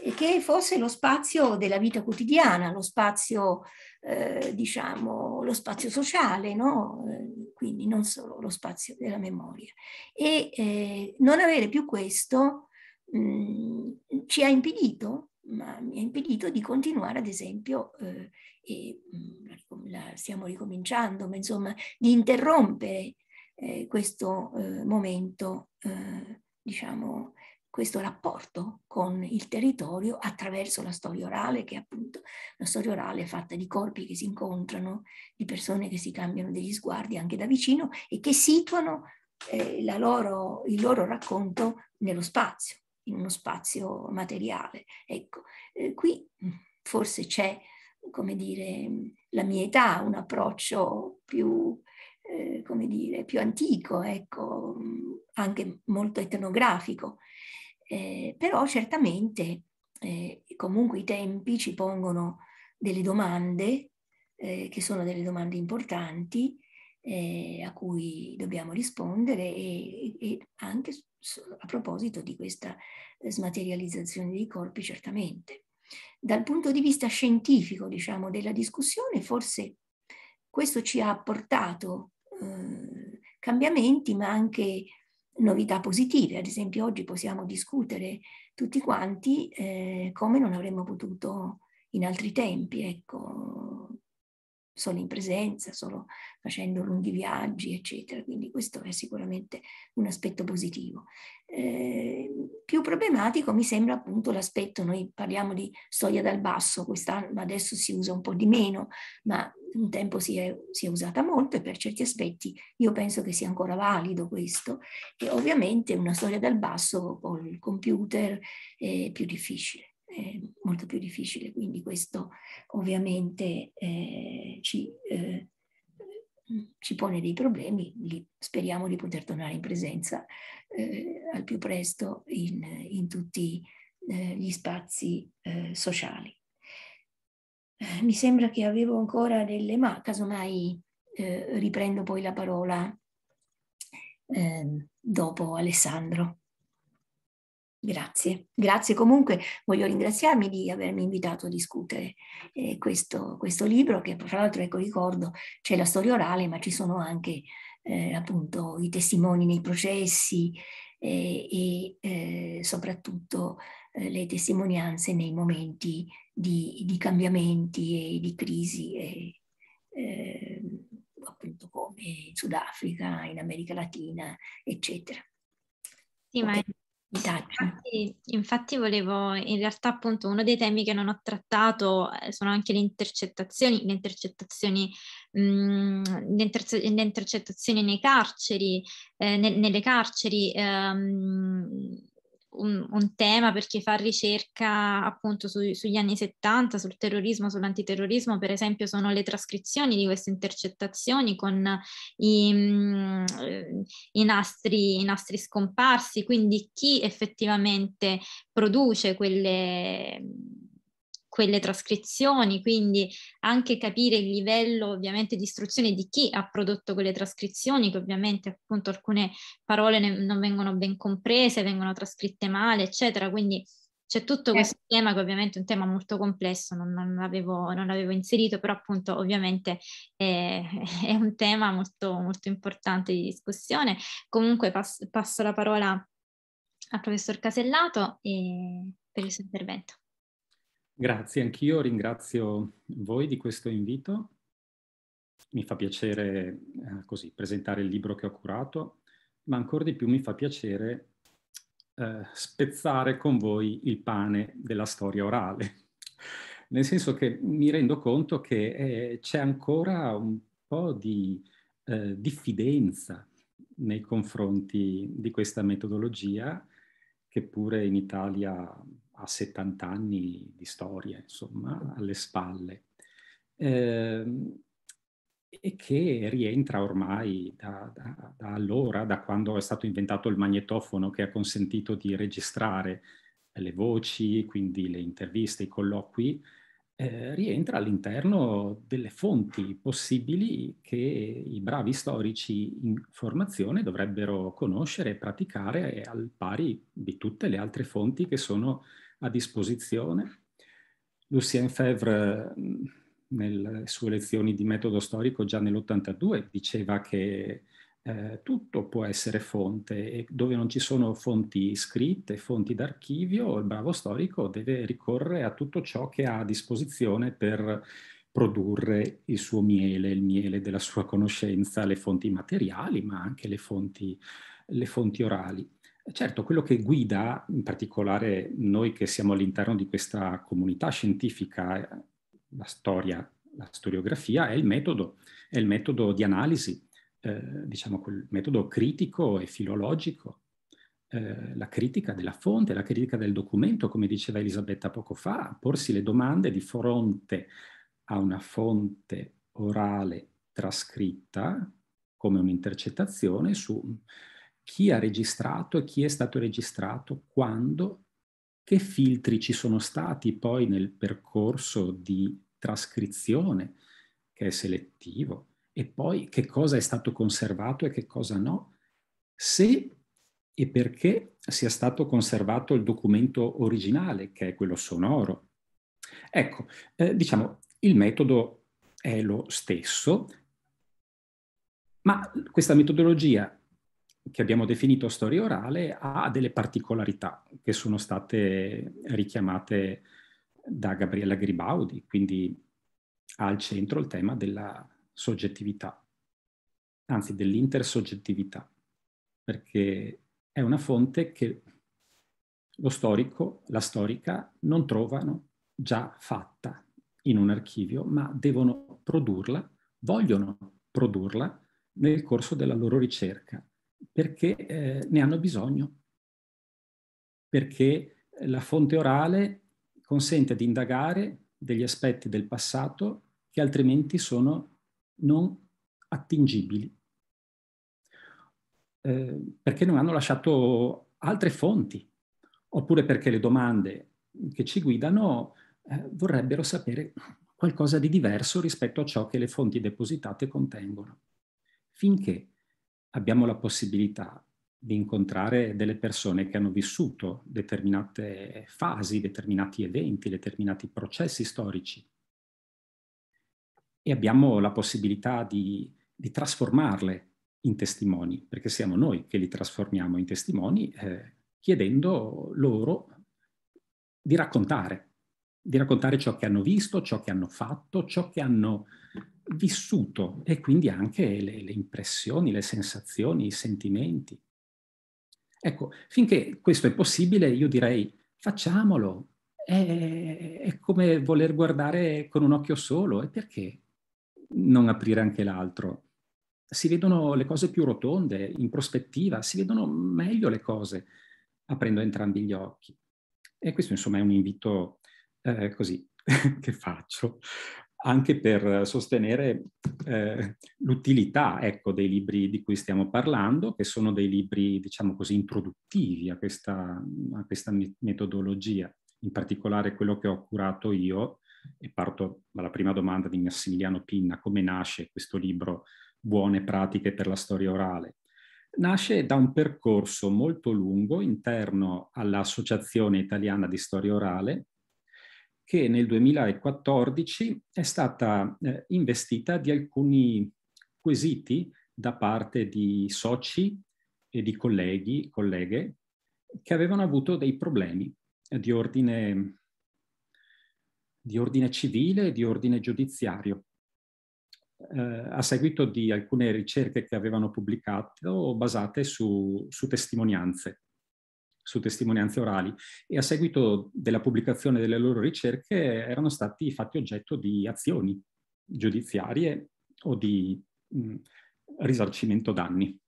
[SPEAKER 3] e che fosse lo spazio della vita quotidiana, lo spazio, eh, diciamo, lo spazio sociale, no? Eh, quindi non solo lo spazio della memoria. E eh, non avere più questo mh, mm, ci ha impedito ma mi ha impedito di continuare, ad esempio, eh, e, mm, la stiamo ricominciando, ma insomma, di interrompere eh, questo eh, momento, eh, diciamo, questo rapporto con il territorio attraverso la storia orale, che è appunto una storia orale fatta di corpi che si incontrano, di persone che si cambiano degli sguardi anche da vicino e che situano eh, loro, il loro racconto nello spazio in uno spazio materiale. Ecco, eh, qui mm, forse c'è, come dire, mm, la mia età, un approccio più, eh, come dire, più antico, ecco, mm, anche molto etnografico. Eh, però certamente eh, comunque i tempi ci pongono delle domande, eh, che sono delle domande importanti, eh, a cui dobbiamo rispondere e, e anche a proposito di questa smaterializzazione dei corpi, certamente. Dal punto di vista scientifico, diciamo, della discussione, forse questo ci ha portato eh, cambiamenti, ma anche novità positive. Ad esempio, oggi possiamo discutere tutti quanti eh, come non avremmo potuto in altri tempi, ecco, solo in presenza, solo facendo lunghi viaggi, eccetera. Quindi questo è sicuramente un aspetto positivo. Eh, più problematico mi sembra appunto l'aspetto, noi parliamo di storia dal basso, quest'anno adesso si usa un po' di meno, ma un tempo si è, si è usata molto e per certi aspetti io penso che sia ancora valido questo. E ovviamente una storia dal basso col computer è più difficile eh, molto più difficile. Quindi questo ovviamente eh, ci, eh, ci, pone dei problemi, Li, speriamo di poter tornare in presenza eh, al più presto in, in tutti eh, gli spazi eh, sociali. Mi sembra che avevo ancora delle, ma casomai riprendo poi la parola ehm, dopo Alessandro. Grazie, grazie comunque, voglio ringraziarmi di avermi invitato a discutere eh, questo, questo, libro che tra l'altro, ecco ricordo, c'è la storia orale ma ci sono anche eh, appunto i testimoni nei processi eh, e eh, soprattutto eh, le testimonianze nei momenti di, di, cambiamenti e di crisi e, ehm, appunto come in Sudafrica, in America Latina, eccetera. Sì, okay. ma Esatto.
[SPEAKER 1] Infatti, infatti, volevo, in realtà appunto uno dei temi che non ho trattato eh, sono anche le intercettazioni, le intercettazioni, mh, mm, le interce- le intercettazioni nei carceri, eh, ne- nelle carceri. Um, un, un, tema perché fa ricerca appunto su, sugli anni 70, sul terrorismo, sull'antiterrorismo, per esempio sono le trascrizioni di queste intercettazioni con i, mm, i nastri, i nastri scomparsi, quindi chi effettivamente produce quelle, quelle trascrizioni, quindi anche capire il livello ovviamente di istruzione di chi ha prodotto quelle trascrizioni, che ovviamente appunto alcune parole ne, non vengono ben comprese, vengono trascritte male, eccetera. Quindi c'è tutto eh. questo tema che ovviamente è un tema molto complesso, non, non, l'avevo, non l'avevo, inserito, però appunto ovviamente è, eh, <laughs> è un tema molto, molto, importante di discussione. Comunque passo, passo la parola al professor Casellato eh, per il suo intervento.
[SPEAKER 4] Grazie, anch'io ringrazio voi di questo invito. Mi fa piacere eh, così presentare il libro che ho curato, ma ancora di più mi fa piacere eh, spezzare con voi il pane della storia orale. Nel senso che mi rendo conto che eh, c'è ancora un po' di eh, diffidenza nei confronti di questa metodologia, che pure in Italia ha 70 anni di storia, insomma, alle spalle. Eh, e che rientra ormai da, da, da, allora, da quando è stato inventato il magnetofono che ha consentito di registrare le voci, quindi le interviste, i colloqui, eh, rientra all'interno delle fonti possibili che i bravi storici in formazione dovrebbero conoscere e praticare al pari di tutte le altre fonti che sono a disposizione. Lucien Febvre mm, nelle sue lezioni di metodo storico già nell'82 diceva che eh, tutto può essere fonte e dove non ci sono fonti scritte, fonti d'archivio, il bravo storico deve ricorrere a tutto ciò che ha a disposizione per produrre il suo miele, il miele della sua conoscenza, le fonti materiali, ma anche le fonti, le fonti orali. Certo, quello che guida, in particolare noi che siamo all'interno di questa comunità scientifica la storia, la storiografia, è il metodo, è il metodo di analisi, eh, diciamo quel metodo critico e filologico, eh, la critica della fonte, la critica del documento, come diceva Elisabetta poco fa, porsi le domande di fronte a una fonte orale trascritta come un'intercettazione su chi ha registrato e chi è stato registrato, quando che filtri ci sono stati poi nel percorso di trascrizione che è selettivo e poi che cosa è stato conservato e che cosa no, se e perché sia stato conservato il documento originale, che è quello sonoro. Ecco, eh, diciamo, il metodo è lo stesso, ma questa metodologia che abbiamo definito storia orale ha delle particolarità che sono state richiamate da Gabriella Gribaudi, quindi ha al centro il tema della soggettività, anzi dell'intersoggettività, perché è una fonte che lo storico, la storica non trovano già fatta in un archivio, ma devono produrla, vogliono produrla nel corso della loro ricerca perché eh, ne hanno bisogno, perché la fonte orale consente di indagare degli aspetti del passato che altrimenti sono non attingibili, eh, perché non hanno lasciato altre fonti, oppure perché le domande che ci guidano eh, vorrebbero sapere qualcosa di diverso rispetto a ciò che le fonti depositate contengono. Finché abbiamo la possibilità di incontrare delle persone che hanno vissuto determinate fasi, determinati eventi, determinati processi storici e abbiamo la possibilità di, di trasformarle in testimoni, perché siamo noi che li trasformiamo in testimoni eh, chiedendo loro di raccontare, di raccontare ciò che hanno visto, ciò che hanno fatto, ciò che hanno vissuto e quindi anche le, le impressioni, le sensazioni, i sentimenti. Ecco, finché questo è possibile, io direi facciamolo, è, come voler guardare con un occhio solo. E perché non aprire anche l'altro? Si vedono le cose più rotonde, in prospettiva, si vedono meglio le cose aprendo entrambi gli occhi. E questo, insomma, è un invito eh, così <laughs> che faccio anche per sostenere eh, l'utilità ecco, dei libri di cui stiamo parlando, che sono dei libri, diciamo così, introduttivi a questa, a questa metodologia, in particolare quello che ho curato io, e parto dalla prima domanda di Massimiliano Pinna, come nasce questo libro Buone pratiche per la storia orale? Nasce da un percorso molto lungo interno all'Associazione Italiana di Storia Orale, che nel 2014 è stata eh, investita di alcuni quesiti da parte di soci e di colleghi, colleghe, che avevano avuto dei problemi eh, di ordine, di ordine civile e di ordine giudiziario. Eh, a seguito di alcune ricerche che avevano pubblicato basate su, su testimonianze su testimonianze orali e a seguito della pubblicazione delle loro ricerche erano stati fatti oggetto di azioni giudiziarie o di mh, mm, risarcimento danni.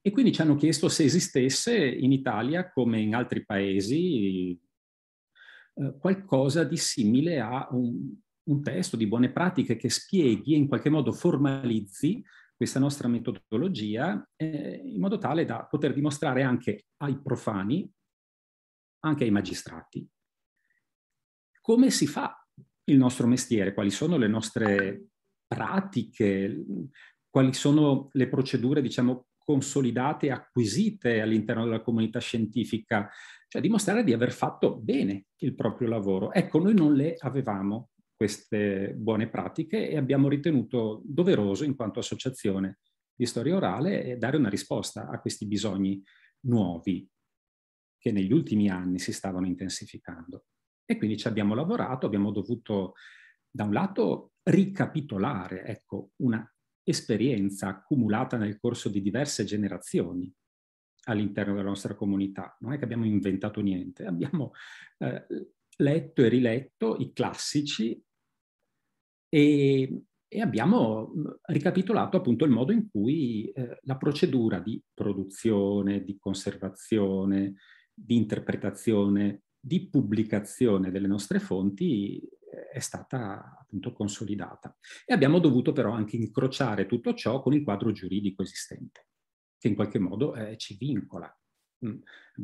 [SPEAKER 4] E quindi ci hanno chiesto se esistesse in Italia, come in altri paesi,
[SPEAKER 5] eh,
[SPEAKER 4] qualcosa di simile a un, un testo di buone pratiche che spieghi e in qualche modo formalizzi questa nostra metodologia eh, in modo tale da poter dimostrare anche ai profani, anche ai magistrati, come si fa il nostro mestiere, quali sono le nostre pratiche, quali sono le procedure, diciamo, consolidate e acquisite all'interno della comunità scientifica, cioè dimostrare di aver fatto bene il proprio lavoro. Ecco, noi non le avevamo queste buone pratiche e abbiamo ritenuto doveroso, in quanto associazione di storia orale, eh, dare una risposta a questi bisogni nuovi che negli ultimi anni si stavano intensificando. E quindi ci abbiamo lavorato, abbiamo dovuto da un lato ricapitolare ecco, una esperienza accumulata nel corso di diverse generazioni all'interno della nostra comunità. Non è che abbiamo inventato niente, abbiamo eh, letto e riletto i classici e, e abbiamo mm, ricapitolato appunto il modo in cui eh, la procedura di produzione, di conservazione, di interpretazione, di pubblicazione delle nostre fonti eh, è stata appunto consolidata. E abbiamo dovuto però anche incrociare tutto ciò con il quadro giuridico esistente, che in qualche modo eh, ci vincola. Mm.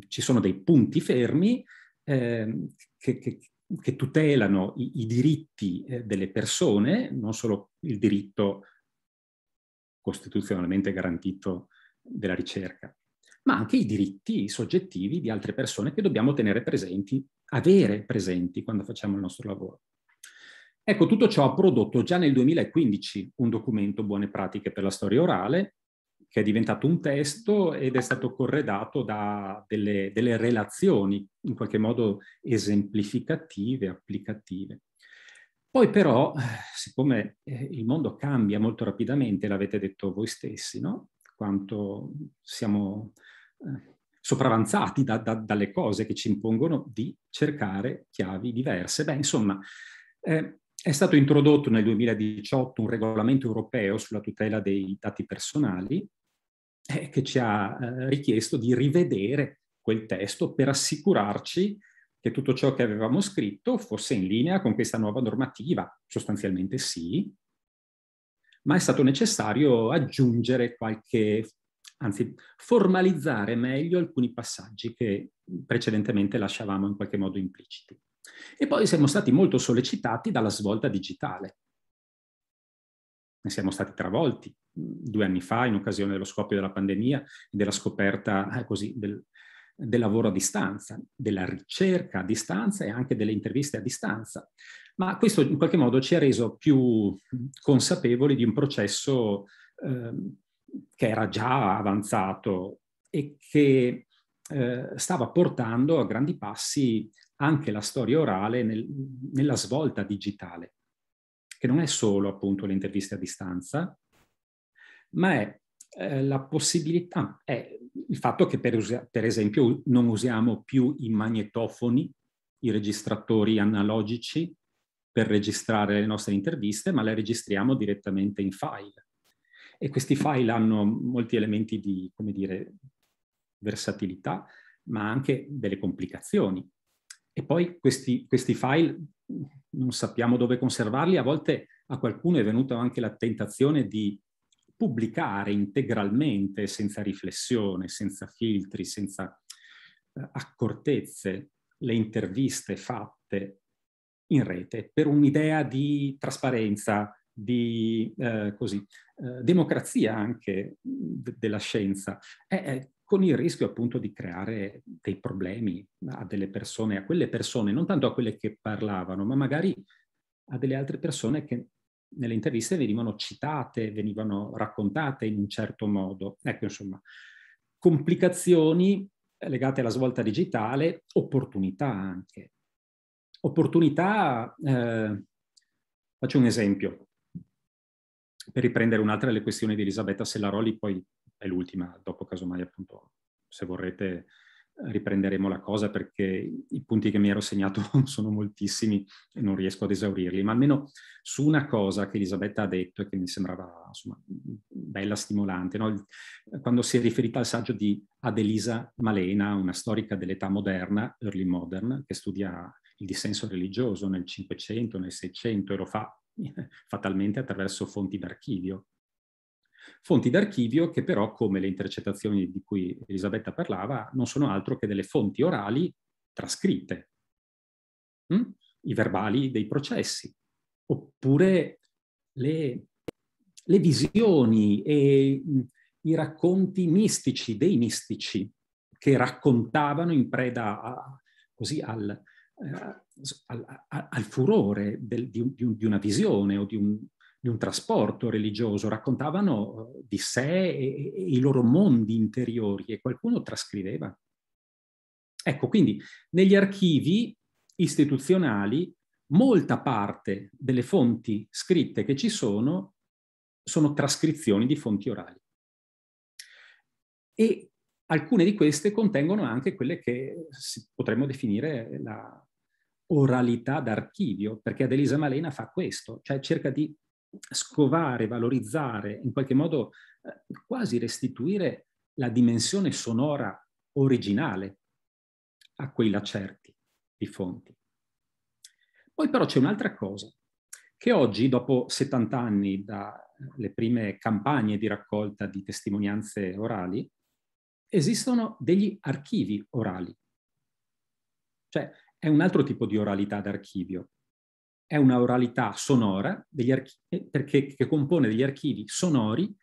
[SPEAKER 4] Ci sono dei punti fermi Ehm, che, che, che, tutelano i, i diritti eh, delle persone, non solo il diritto costituzionalmente garantito della ricerca, ma anche i diritti soggettivi di altre persone che dobbiamo tenere presenti, avere presenti quando facciamo il nostro lavoro. Ecco, tutto ciò ha prodotto già nel 2015 un documento Buone pratiche per la storia orale, che è diventato un testo ed è stato corredato da delle, delle relazioni in qualche modo esemplificative, applicative. Poi però, siccome eh, il mondo cambia molto rapidamente, l'avete detto voi stessi, no? quanto siamo eh, sopravanzati da, da, dalle cose che ci impongono di cercare chiavi diverse. Beh, insomma, eh, è stato introdotto nel 2018 un regolamento europeo sulla tutela dei dati personali eh, che ci ha eh, richiesto di rivedere quel testo per assicurarci che tutto ciò che avevamo scritto fosse in linea con questa nuova normativa. Sostanzialmente sì, ma è stato necessario aggiungere qualche, anzi formalizzare meglio alcuni passaggi che precedentemente lasciavamo in qualche modo impliciti. E poi siamo stati molto sollecitati dalla svolta digitale ne siamo stati travolti mm, due anni fa in occasione dello scoppio della pandemia e della scoperta eh, così, del, del lavoro a distanza, della ricerca a distanza e anche delle interviste a distanza. Ma questo in qualche modo ci ha reso più mm, consapevoli di un processo eh, che era già avanzato e che eh, stava portando a grandi passi anche la storia orale nel, nella svolta digitale che non è solo appunto le interviste a distanza, ma è eh, la possibilità, è il fatto che per, per esempio non usiamo più i magnetofoni, i registratori analogici per registrare le nostre interviste, ma le registriamo direttamente in file. E questi file hanno molti elementi di, come dire, versatilità, ma anche delle complicazioni. E poi questi, questi file non sappiamo dove conservarli, a volte a qualcuno è venuta anche la tentazione di pubblicare integralmente, senza riflessione, senza filtri, senza eh, accortezze, le interviste fatte in rete per un'idea di trasparenza, di eh, così, eh, democrazia anche della scienza. Eh, con il rischio appunto di creare dei problemi a delle persone, a quelle persone, non tanto a quelle che parlavano, ma magari a delle altre persone che nelle interviste venivano citate, venivano raccontate in un certo modo. Ecco, insomma, complicazioni legate alla svolta digitale, opportunità anche. Opportunità, eh, faccio un esempio, per riprendere un'altra delle questioni di Elisabetta Sellaroli, poi è l'ultima, dopo casomai appunto, se vorrete, riprenderemo la cosa perché i punti che mi ero segnato <laughs> sono moltissimi e non riesco ad esaurirli, ma almeno su una cosa che Elisabetta ha detto e che mi sembrava insomma, bella, stimolante, no? quando si è riferita al saggio di Adelisa Malena, una storica dell'età moderna, early modern, che studia il dissenso religioso nel Cinquecento, nel Seicento e lo fa <laughs> fatalmente attraverso fonti d'archivio, Fonti d'archivio che però, come le intercettazioni di cui Elisabetta parlava, non sono altro che delle fonti orali trascritte, mm? i verbali dei processi, oppure le, le visioni e mm, i racconti mistici dei mistici che raccontavano in preda a, così al, eh, al, al, furore del, di, di, una visione o di un, di un trasporto religioso, raccontavano eh, di sé e, e i loro mondi interiori e qualcuno trascriveva. Ecco, quindi negli archivi istituzionali molta parte delle fonti scritte che ci sono sono trascrizioni di fonti orali. E alcune di queste contengono anche quelle che potremmo definire la oralità d'archivio, perché Adelisa Malena fa questo, cioè cerca di scovare, valorizzare, in qualche modo eh, quasi restituire la dimensione sonora originale a quei lacerti di fonti. Poi però c'è un'altra cosa, che oggi, dopo 70 anni dalle eh, prime campagne di raccolta di testimonianze orali, esistono degli archivi orali. Cioè è un altro tipo di oralità d'archivio, è una oralità sonora archi- perché, che compone degli archivi sonori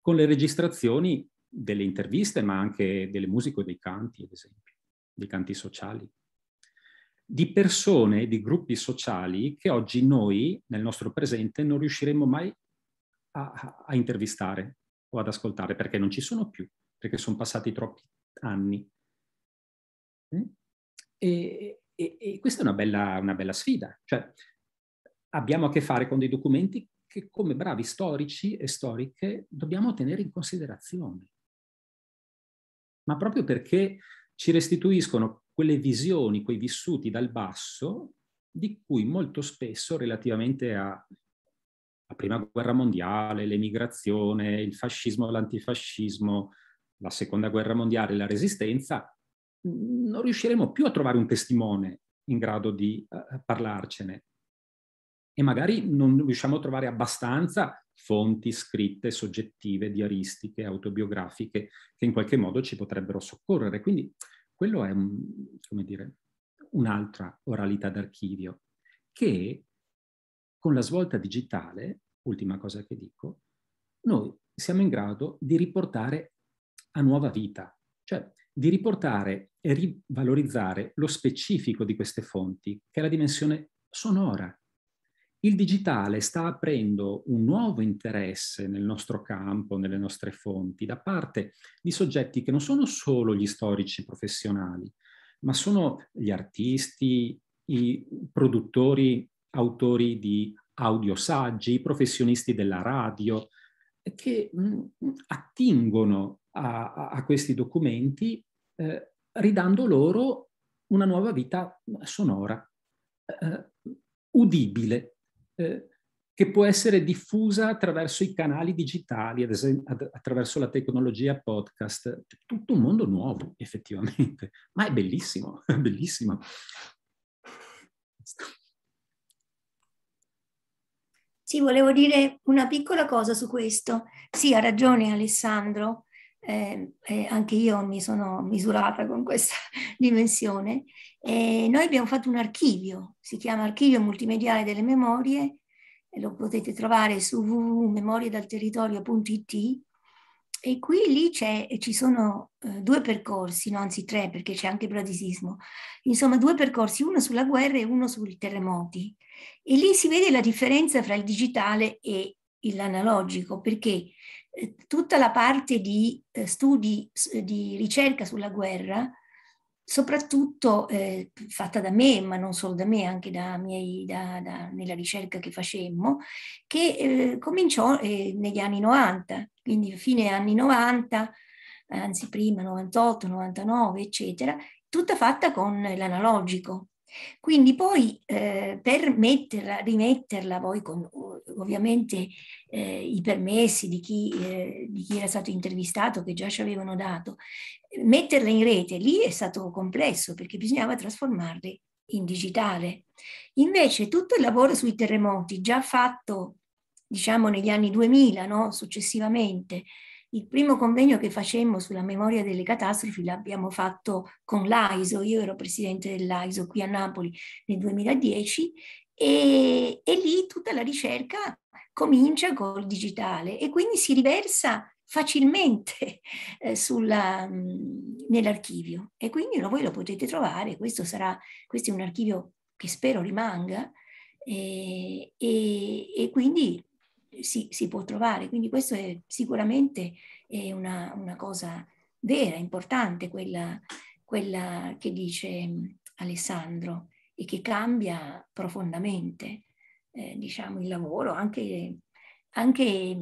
[SPEAKER 4] con le registrazioni delle interviste, ma anche delle musiche dei canti, ad esempio, dei canti sociali, di persone, di gruppi sociali che oggi noi, nel nostro presente, non riusciremo mai a, a intervistare o ad ascoltare perché non ci sono più, perché sono passati troppi anni. Mm? E, e, e questa è una bella, una bella sfida. Cioè, abbiamo a che fare con dei documenti che come bravi storici e storiche dobbiamo tenere in considerazione. Ma proprio perché ci restituiscono quelle visioni, quei vissuti dal basso, di cui molto spesso relativamente alla Prima Guerra Mondiale, l'emigrazione, il fascismo, l'antifascismo, la Seconda Guerra Mondiale, la Resistenza, non riusciremo più a trovare un testimone in grado di uh, parlarcene e magari non riusciamo a trovare abbastanza fonti scritte, soggettive, diaristiche, autobiografiche, che in qualche modo ci potrebbero soccorrere. Quindi quello è, come dire, un'altra oralità d'archivio che con la svolta digitale, ultima cosa che dico, noi siamo in grado di riportare a nuova vita, cioè di riportare e rivalorizzare lo specifico di queste fonti, che è la dimensione sonora, il digitale sta aprendo un nuovo interesse nel nostro campo, nelle nostre fonti, da parte di soggetti che non sono solo gli storici professionali, ma sono gli artisti, i produttori, autori di audiosaggi, i professionisti della radio, che mm, attingono a, a questi documenti eh, ridando loro una nuova vita sonora, eh, udibile, eh, che può essere diffusa attraverso i canali digitali, ad esempio, ad, attraverso la tecnologia podcast. Tutto un mondo nuovo, effettivamente, ma è bellissimo, <laughs> è bellissimo.
[SPEAKER 3] Sì, volevo dire una piccola cosa su questo. Sì, ha ragione Alessandro eh, eh, anche io mi sono misurata con questa <laughs> dimensione, eh, noi abbiamo fatto un archivio, si chiama Archivio Multimediale delle Memorie, lo potete trovare su www.memoriedalterritorio.it e qui lì ci sono eh, due percorsi, no, anzi tre perché c'è anche bradisismo, insomma due percorsi, uno sulla guerra e uno sui terremoti. E lì si vede la differenza fra il digitale e l'analogico, perché eh, tutta la parte di eh, studi di ricerca sulla guerra, soprattutto eh, fatta da me, ma non solo da me, anche da miei, da, da, nella ricerca che facemmo, che eh, cominciò eh, negli anni 90, quindi fine anni 90, anzi prima 98, 99, eccetera, tutta fatta con l'analogico. Quindi poi eh, per metterla, rimetterla poi con ovviamente eh, i permessi di chi, eh, di chi, era stato intervistato, che già ci avevano dato, metterla in rete lì è stato complesso perché bisognava trasformarli in digitale. Invece tutto il lavoro sui terremoti già fatto diciamo negli anni 2000, no? successivamente, il primo convegno che facemmo sulla memoria delle catastrofi l'abbiamo fatto con l'AISO, io ero presidente dell'AISO qui a Napoli nel 2010 e, e lì tutta la ricerca comincia col digitale e quindi si riversa facilmente <laughs> eh, sulla, mh, nell'archivio e quindi lo, voi lo potete trovare, questo, sarà, questo è un archivio che spero rimanga e, eh, e, e quindi si, si può trovare. Quindi questo è sicuramente è una, una, cosa vera, importante, quella, quella che dice Alessandro e che cambia profondamente eh, diciamo, il lavoro, anche, anche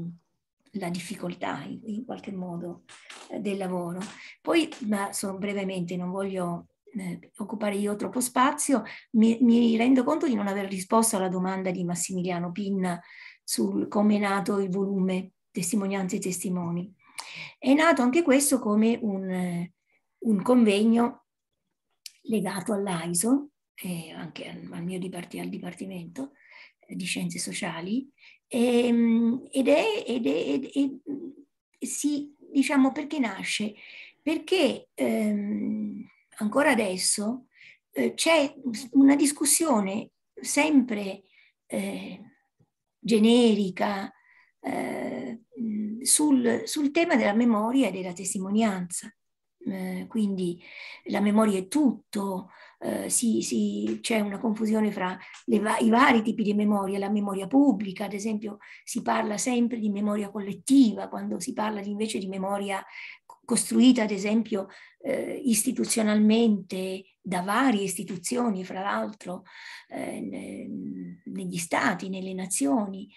[SPEAKER 3] la difficoltà in, in qualche modo eh, del lavoro. Poi, ma sono brevemente, non voglio eh, occupare io troppo spazio, mi, mi, rendo conto di non aver risposto alla domanda di Massimiliano Pinna su come è nato il volume Testimonianze e Testimoni. È nato anche questo come un, eh, un convegno legato all'AISO, eh, anche al mio dipartimento, al dipartimento eh, di Scienze Sociali, ehm, ed è, ed è, ed è, ed è sì, diciamo perché nasce? Perché ehm, ancora adesso eh, c'è una discussione sempre eh, generica eh, sul, sul, tema della memoria e della testimonianza. Eh, quindi la memoria è tutto, eh, si, si, c'è una confusione fra va- i vari tipi di memoria, la memoria pubblica, ad esempio si parla sempre di memoria collettiva quando si parla invece di memoria costruita ad esempio eh, istituzionalmente da varie istituzioni, fra l'altro eh, negli stati, nelle nazioni.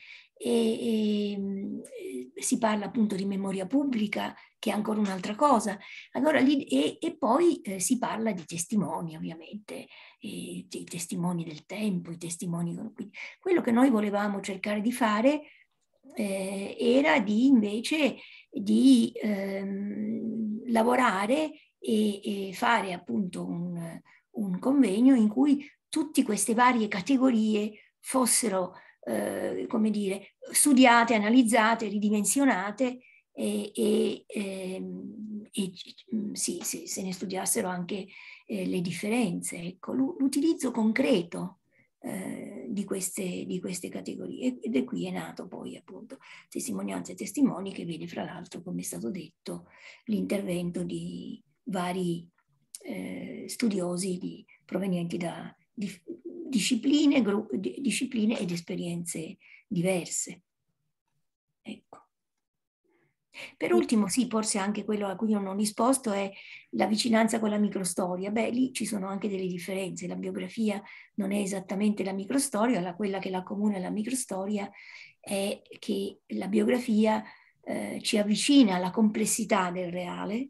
[SPEAKER 3] E, e, eh, si parla appunto di memoria pubblica, che è ancora un'altra cosa. Allora, lì, e, e, poi eh, si parla di testimoni, ovviamente, i testimoni del tempo, i testimoni. Quello che noi volevamo cercare di fare eh, era di invece di ehm, lavorare e, e, fare appunto un, un, convegno in cui tutte queste varie categorie fossero, eh, come dire, studiate, analizzate, ridimensionate e, e, ehm, e mm, sì, sì, se ne studiassero anche eh, le differenze. Ecco, l'utilizzo concreto eh, di, queste, di, queste, categorie. Ed è qui è nato poi appunto Testimonianze e Testimoni che vede fra l'altro, come è stato detto, l'intervento di vari eh, studiosi di, provenienti da di, discipline, gru, discipline ed esperienze diverse. Ecco. Per ultimo, sì, forse anche quello a cui io non ho risposto è la vicinanza con la microstoria. Beh, lì ci sono anche delle differenze. La biografia non è esattamente la microstoria, la, quella che la comune alla microstoria è che la biografia eh, ci avvicina alla complessità del reale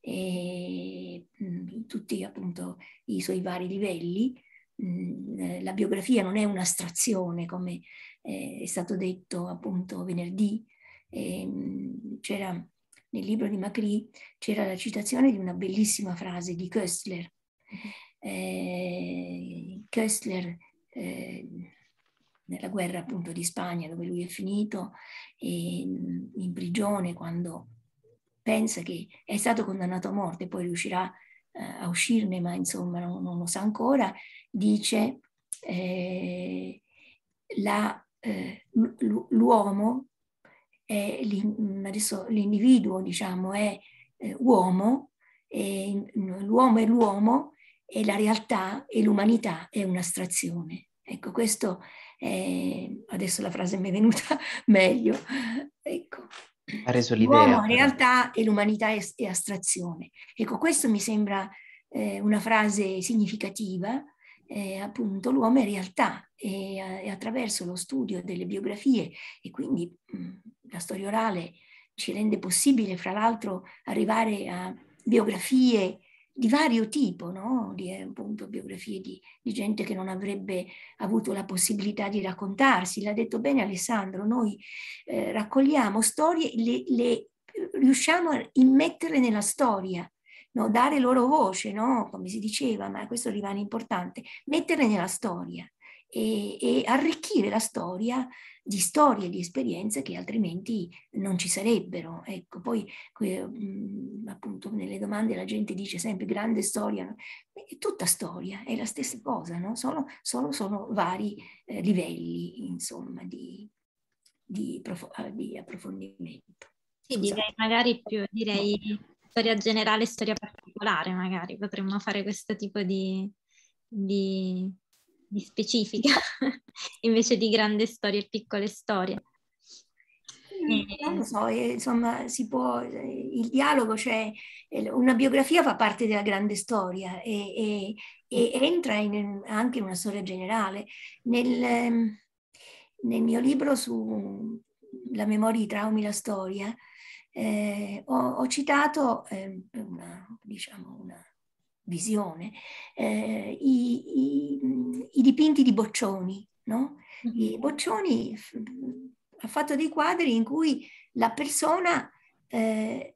[SPEAKER 3] e mh, mm, tutti appunto i suoi vari livelli. Mh, mm, eh, la biografia non è un'astrazione, come eh, è stato detto appunto venerdì, ehm, c'era nel libro di Macri c'era la citazione di una bellissima frase di Köstler. Eh, Köstler eh, nella guerra appunto di Spagna dove lui è finito ehm, in prigione quando pensa che è stato condannato a morte, poi riuscirà eh, a uscirne ma insomma non, non lo sa ancora, dice eh, la, eh, l'uomo è l'individuo, diciamo, è eh, uomo, è, l'uomo è l'uomo e la realtà e l'umanità è un'astrazione. Ecco, questo è, adesso la frase mi è venuta <laughs> meglio. Ecco.
[SPEAKER 2] Ha reso l'idea. L'uomo, la
[SPEAKER 3] realtà e l'umanità è, è astrazione. Ecco, questo mi sembra eh, una frase significativa. Eh, appunto l'uomo è realtà e, eh, e, attraverso lo studio delle biografie e quindi mh, mm, la storia orale ci rende possibile, fra l'altro, arrivare a biografie di vario tipo, no? di, eh, appunto, biografie di, di, gente che non avrebbe avuto la possibilità di raccontarsi. L'ha detto bene Alessandro, noi eh, raccogliamo storie, le, le, riusciamo a immettere nella storia, no? dare loro voce, no? come si diceva, ma questo rimane importante, metterle nella storia e, e arricchire la storia di storie, di esperienze che altrimenti non ci sarebbero. Ecco, poi que, mh, mm, appunto nelle domande la gente dice sempre grande storia, è tutta storia, è la stessa cosa, no? sono, sono, sono vari eh, livelli insomma di, di, prof, ah, di approfondimento.
[SPEAKER 1] Sì, direi magari più, direi storia generale, storia particolare magari, potremmo fare questo tipo di, di di specifica, <laughs> invece di grande storia e piccole storie.
[SPEAKER 5] Non eh, lo
[SPEAKER 3] so, eh, insomma, si può, eh, il dialogo, cioè una biografia fa parte della grande storia e, e, e entra in, anche in una storia generale. Nel, ehm, nel mio libro su La memoria, i traumi, la storia, eh, ho, ho, citato eh, una, diciamo una, visione, eh, i, i, i, dipinti di Boccioni. No? I mm-hmm. Boccioni mm, ha fatto dei quadri in cui la persona eh,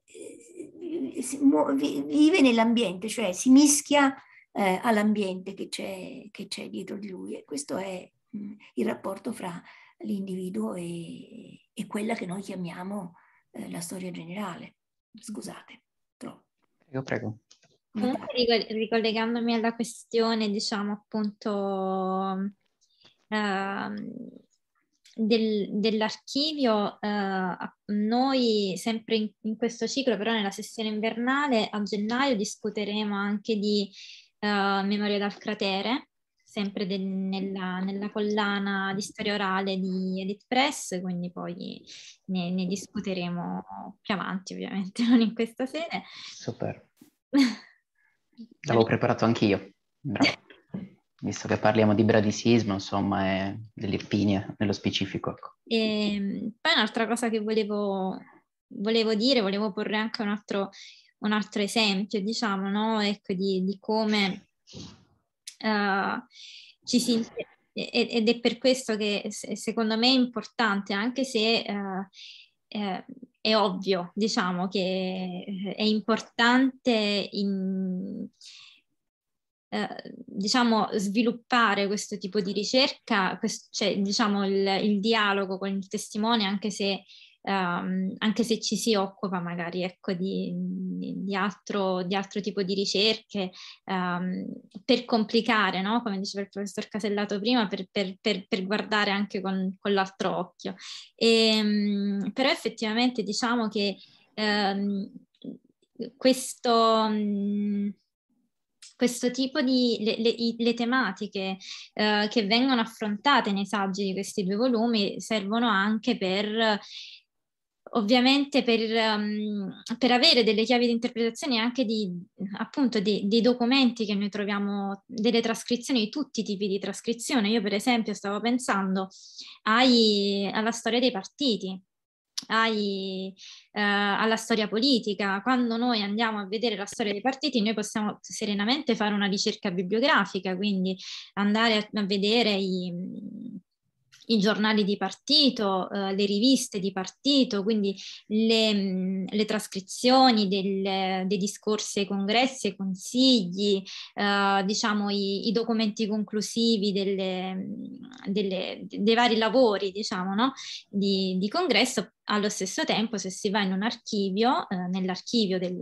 [SPEAKER 3] muove, vive nell'ambiente, cioè si mischia eh, all'ambiente che c'è, che c'è, dietro di lui e questo è mh, mm, il rapporto fra l'individuo e, e quella che noi chiamiamo eh, la storia generale. Mm-hmm. Scusate, troppo.
[SPEAKER 2] Prego, prego.
[SPEAKER 1] Comunque ricollegandomi alla questione, diciamo appunto, uh, del, dell'archivio, uh, noi sempre in, in, questo ciclo, però nella sessione invernale a gennaio discuteremo anche di uh, Memoria dal cratere, sempre de, nella, nella, collana di storia orale di Edit Press, quindi poi ne, ne discuteremo più avanti ovviamente, <laughs> non in questa sede.
[SPEAKER 2] Super. <laughs> L'avevo preparato anch'io, bravo. <laughs> Visto che parliamo di bradisismo, insomma, e delle nello specifico. Ecco.
[SPEAKER 1] E, ehm, poi un'altra cosa che volevo, volevo, dire, volevo porre anche un altro, un altro esempio, diciamo, no? ecco, di, di, come uh, ci si ed è per questo che secondo me è importante, anche se eh, eh, è ovvio, diciamo, che eh, è importante in, eh, diciamo, sviluppare questo tipo di ricerca, questo, cioè, diciamo, il, il, dialogo con il testimone, anche se um, anche se ci si occupa magari ecco, di, di, altro, di, altro, tipo di ricerche, um, per complicare, no? come diceva il professor Casellato prima, per, per, per, per guardare anche con, con l'altro occhio. E, um, però effettivamente diciamo che ehm, questo mm, questo tipo di le, le, le tematiche eh, che vengono affrontate nei saggi di questi due volumi servono anche per ovviamente per, um, per, avere delle chiavi di interpretazione anche di, appunto, di, dei documenti che noi troviamo, delle trascrizioni, di tutti i tipi di trascrizione. Io per esempio stavo pensando ai, alla storia dei partiti, ai, eh, alla storia politica. Quando noi andiamo a vedere la storia dei partiti, noi possiamo serenamente fare una ricerca bibliografica, quindi andare a, a vedere i i giornali di partito, eh, le riviste di partito, quindi le, mh, le trascrizioni del, dei discorsi ai congressi, ai consigli, eh, diciamo i, i, documenti conclusivi delle, delle, dei vari lavori diciamo, no? di, di congresso, allo stesso tempo se si va in un archivio, eh, nell'archivio del,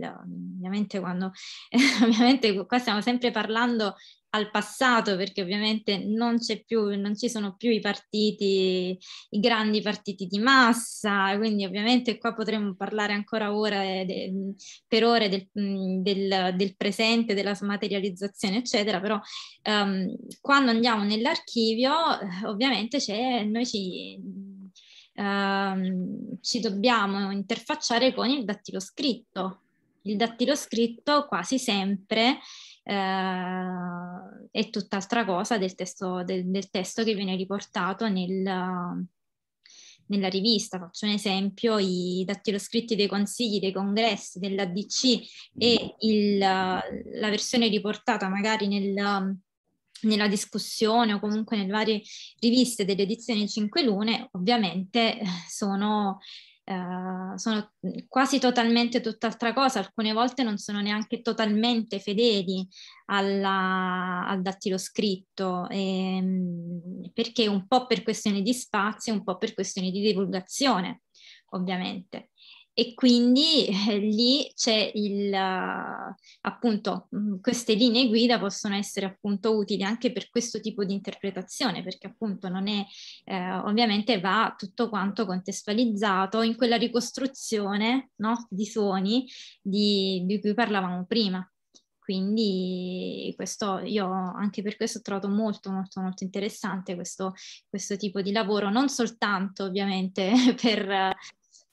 [SPEAKER 1] ovviamente quando, eh, <laughs> ovviamente qua stiamo sempre parlando al passato perché ovviamente non, più, non ci sono più i partiti, i grandi partiti di massa, quindi ovviamente qua potremmo parlare ancora ore de, per ore del, del, del, presente, della smaterializzazione, eccetera, però um, quando andiamo nell'archivio eh, ovviamente c'è, noi ci, um, ci dobbiamo interfacciare con il dattilo scritto. Il dattilo scritto quasi sempre eh, è tutt'altra cosa del testo, del, del testo che viene riportato nel, nella rivista. Faccio un esempio, i dattiloscritti dei consigli, dei congressi, dell'ADC e mm. il, la versione riportata magari nel, nella discussione o comunque nelle varie riviste delle edizioni 5 Lune, ovviamente eh, sono eh, sono quasi totalmente tutt'altra cosa, alcune volte non sono neanche totalmente fedeli alla, al dattilo scritto, ehm, perché un po' per questioni di spazio, un po' per questioni di divulgazione, ovviamente e quindi eh, lì c'è il, uh, appunto, mh, mm, queste linee guida possono essere appunto utili anche per questo tipo di interpretazione, perché appunto non è, eh, ovviamente va tutto quanto contestualizzato in quella ricostruzione no, di suoni di, di cui parlavamo prima. Quindi questo, io anche per questo ho trovato molto molto molto interessante questo, questo tipo di lavoro, non soltanto ovviamente <laughs> per,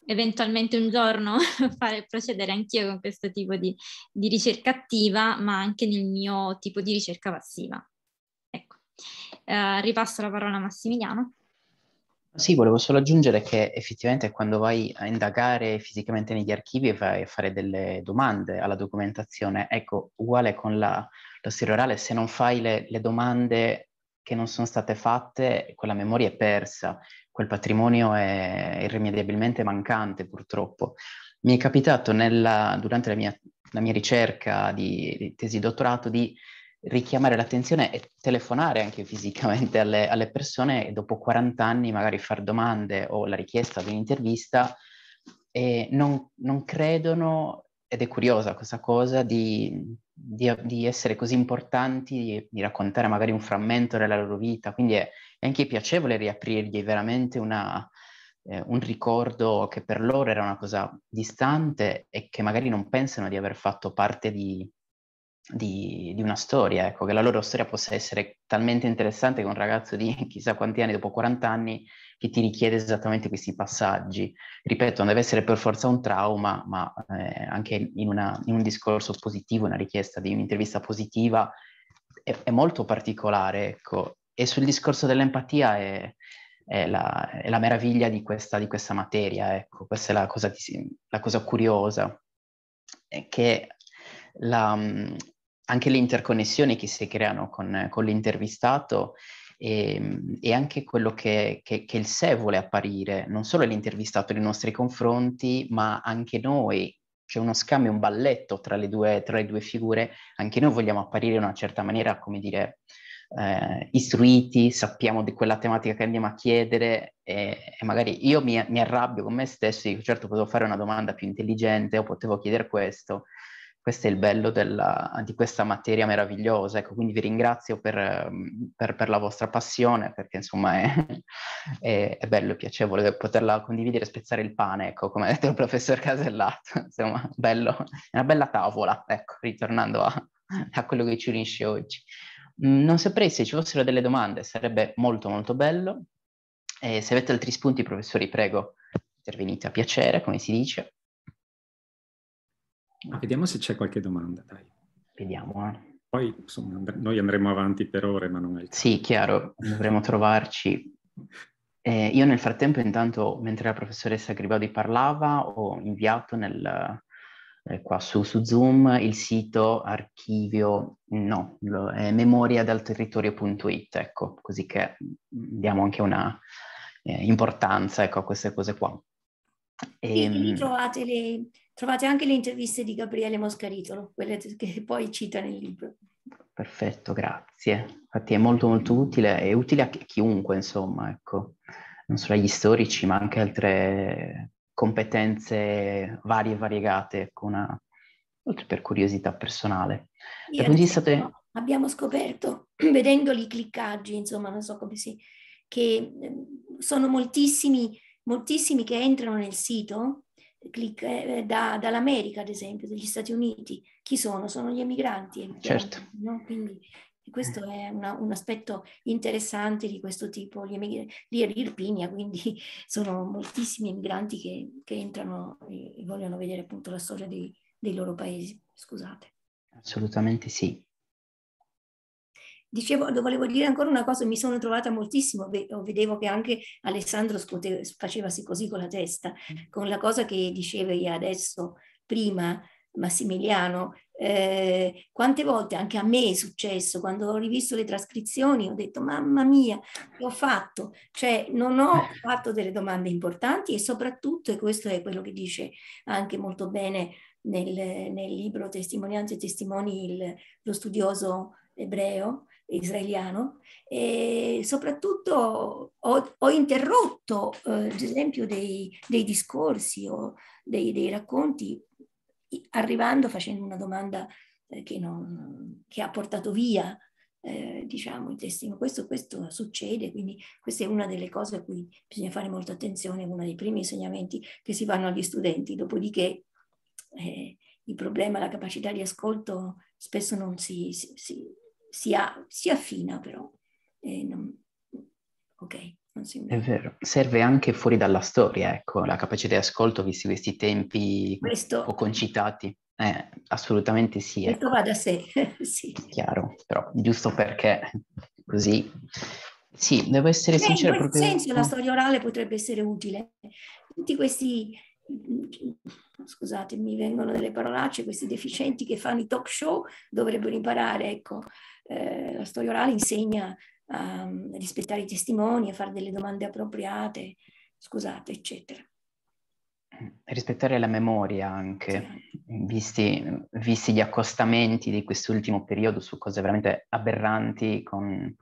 [SPEAKER 1] eventualmente un giorno <laughs> fare, procedere anch'io con questo tipo di, di ricerca attiva, ma anche nel mio tipo di ricerca passiva. Ecco. Eh, ripasso la parola a Massimiliano.
[SPEAKER 2] Sì, volevo solo aggiungere che effettivamente quando vai a indagare fisicamente negli archivi e vai a fare delle domande alla documentazione. Ecco, uguale con la, l'osteria orale, se non fai le, le domande che non sono state fatte, quella memoria è persa quel patrimonio è irrimediabilmente mancante purtroppo. Mi è capitato nella, durante la mia, la mia ricerca di, di, tesi dottorato di richiamare l'attenzione e telefonare anche fisicamente alle, alle, persone e dopo 40 anni magari far domande o la richiesta di un'intervista e non, non credono, ed è curiosa questa cosa, di, di, di essere così importanti, di, di raccontare magari un frammento della loro vita. Quindi è, è anche piacevole riaprirgli veramente una, eh, un ricordo che per loro era una cosa distante e che magari non pensano di aver fatto parte di, di, di, una storia, ecco, che la loro storia possa essere talmente interessante che un ragazzo di <laughs> chissà quanti anni, dopo 40 anni, che ti richiede esattamente questi passaggi. Ripeto, non deve essere per forza un trauma, ma eh, anche in, una, in, un discorso positivo, una richiesta di un'intervista positiva, è, è molto particolare, ecco, e sul discorso dell'empatia è, è, la, è la, meraviglia di questa, di questa, materia, ecco, questa è la cosa, di, la cosa curiosa, è che la, anche le interconnessioni che si creano con, con l'intervistato e, e, anche quello che, che, che, il sé vuole apparire, non solo l'intervistato nei nostri confronti, ma anche noi. C'è uno scambio, un balletto tra le, due, tra le due figure, anche noi vogliamo apparire in una certa maniera, come dire, eh, istruiti, sappiamo di quella tematica che andiamo a chiedere e, e magari io mi, mi, arrabbio con me stesso e dico certo potevo fare una domanda più intelligente o potevo chiedere questo. Questo è il bello della, di questa materia meravigliosa, ecco, quindi vi ringrazio per, per, per la vostra passione, perché insomma è, è, è, bello e piacevole poterla condividere e spezzare il pane, ecco, come ha detto il professor Casellato, <laughs> insomma, bello, è una bella tavola, ecco, ritornando a, a quello che ci unisce oggi. Mm, non saprei se ci fossero delle domande, sarebbe molto molto bello. E eh, se avete altri spunti, professori, prego, intervenite a piacere, come si dice. Vediamo se c'è qualche domanda, dai. Vediamo,
[SPEAKER 4] eh. Poi insomma, noi andremo avanti per ore, ma non è il caso. Sì, chiaro, dovremo trovarci.
[SPEAKER 2] <laughs> Eh, io nel frattempo, intanto, mentre la professoressa Gribaldi parlava, ho inviato nel, eh, qua su, su, Zoom, il sito archivio, no, è memoriadalterritorio.it, ecco, così che diamo anche una eh, importanza ecco, a queste cose qua. E, lì ehm,
[SPEAKER 3] trovate, le, trovate anche le interviste di Gabriele Moscaritolo, quelle che poi cita nel
[SPEAKER 2] libro. Perfetto, grazie. Infatti è molto molto utile, è utile a chiunque insomma, ecco, non solo agli storici ma anche altre competenze varie e variegate, ecco, una, oltre per curiosità personale. Sì, adesso,
[SPEAKER 3] Abbiamo scoperto, <clears throat> vedendoli i cliccaggi, insomma, non so come si... che ehm, sono moltissimi, moltissimi che entrano nel sito click, eh, da, dall'America, ad esempio, degli Stati Uniti. Chi sono? Sono gli emigranti. emigranti certo. No? Quindi e questo è una, un aspetto interessante di questo tipo. Gli emigranti, lì è l'Irpinia, eh, quindi <laughs> sono moltissimi emigranti che, che entrano e, vogliono vedere appunto la storia dei, dei loro paesi. Scusate.
[SPEAKER 2] Assolutamente sì.
[SPEAKER 3] Dicevo, volevo dire ancora una cosa, mi sono trovata moltissimo, vedevo che anche Alessandro scuote, facevasi così con la testa, mm. con la cosa che dicevi adesso prima, Massimiliano, eh, quante volte anche a me è successo quando ho rivisto le trascrizioni ho detto mamma mia che ho fatto cioè non ho eh. fatto delle domande importanti e soprattutto e questo è quello che dice anche molto bene nel, nel libro Testimonianze e Testimoni il, lo studioso ebreo israeliano e soprattutto ho, ho interrotto eh, ad esempio dei, dei discorsi o dei, dei racconti arrivando facendo una domanda eh, che, non, che ha portato via eh, diciamo, il destino. Questo, questo, succede, quindi questa è una delle cose a cui bisogna fare molta attenzione, uno dei primi insegnamenti che si fanno agli studenti, dopodiché eh, il problema, la capacità di ascolto spesso non si, si, si, si ha, affina però. Eh, non... Ok. È
[SPEAKER 2] vero, serve anche fuori dalla storia, ecco, la capacità di ascolto, visti questi tempi Questo... un po' concitati. Eh, assolutamente sì. Questo
[SPEAKER 3] ecco. va da sé, <laughs>
[SPEAKER 2] sì. Chiaro, però giusto perché così... Sì, devo essere Beh, sincero. In questo proprio... senso la mm. storia
[SPEAKER 3] orale potrebbe essere utile. Tutti questi, mm, scusate, mi vengono delle parolacce, questi deficienti che fanno i talk show dovrebbero imparare, ecco, eh, la storia orale insegna a ehm, rispettare i testimoni, a fare delle domande appropriate, scusate, eccetera.
[SPEAKER 2] Rispettare la memoria anche, sì. visti, visti, gli accostamenti di quest'ultimo periodo su cose veramente aberranti con,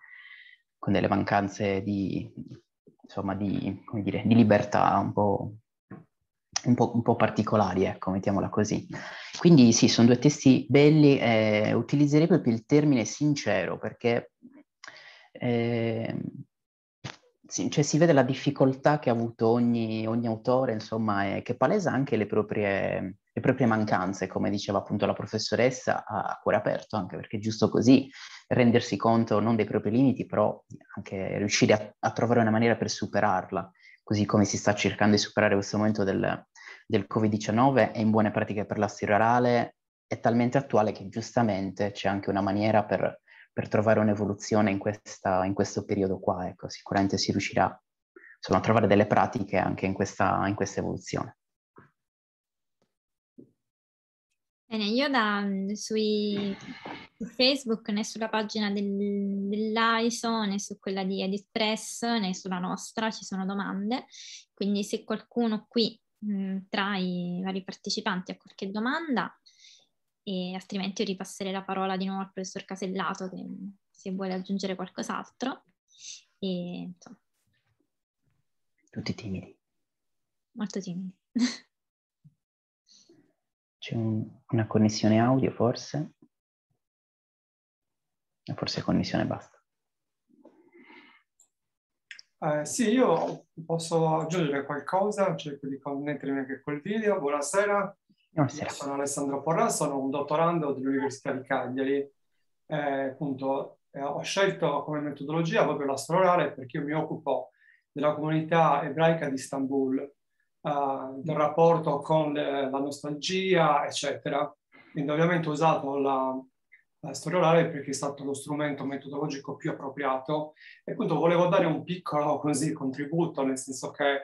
[SPEAKER 2] con delle mancanze di, insomma, di, dire, di libertà un po', un po', un po', particolari, ecco, mettiamola così. Quindi sì, sono due testi belli, eh, utilizzerei proprio il termine sincero perché eh, cioè si vede la difficoltà che ha avuto ogni, ogni autore, insomma, e che palesa anche le proprie, le proprie, mancanze, come diceva appunto la professoressa, a, cuore aperto, anche perché è giusto così rendersi conto non dei propri limiti, però anche riuscire a, a trovare una maniera per superarla, così come si sta cercando di superare questo momento del, del Covid-19 e in buone pratiche per la stirorale è talmente attuale che giustamente c'è anche una maniera per per trovare un'evoluzione in, questa, in questo periodo qua, ecco, sicuramente si riuscirà insomma, a trovare delle pratiche anche in questa, in questa evoluzione.
[SPEAKER 1] Bene, io da, mm, sui, su Facebook né sulla pagina del, dell'AISO né su quella di Editpress né sulla nostra ci sono domande, quindi se qualcuno qui mh, mm, tra i vari partecipanti ha qualche domanda e altrimenti io ripasserei la parola di nuovo al professor Casellato che, mm, se vuole aggiungere qualcos'altro. E,
[SPEAKER 2] Tutti timidi.
[SPEAKER 1] Molto timidi. <laughs>
[SPEAKER 2] C'è un, una connessione audio forse? Forse connessione basta.
[SPEAKER 5] Eh, sì, io posso aggiungere qualcosa, cerco di connettermi anche col video. Buonasera, Buonasera. sono Alessandro Porrà, sono un dottorando dell'Università di Cagliari. Eh, appunto, eh, ho scelto come metodologia proprio l'astro orale perché io mi occupo della comunità ebraica di Istanbul, eh, del mm. rapporto con le, eh, la nostalgia, eccetera. Quindi ovviamente ho usato la, la storia orale perché è stato lo strumento metodologico più appropriato e appunto volevo dare un piccolo così, contributo, nel senso che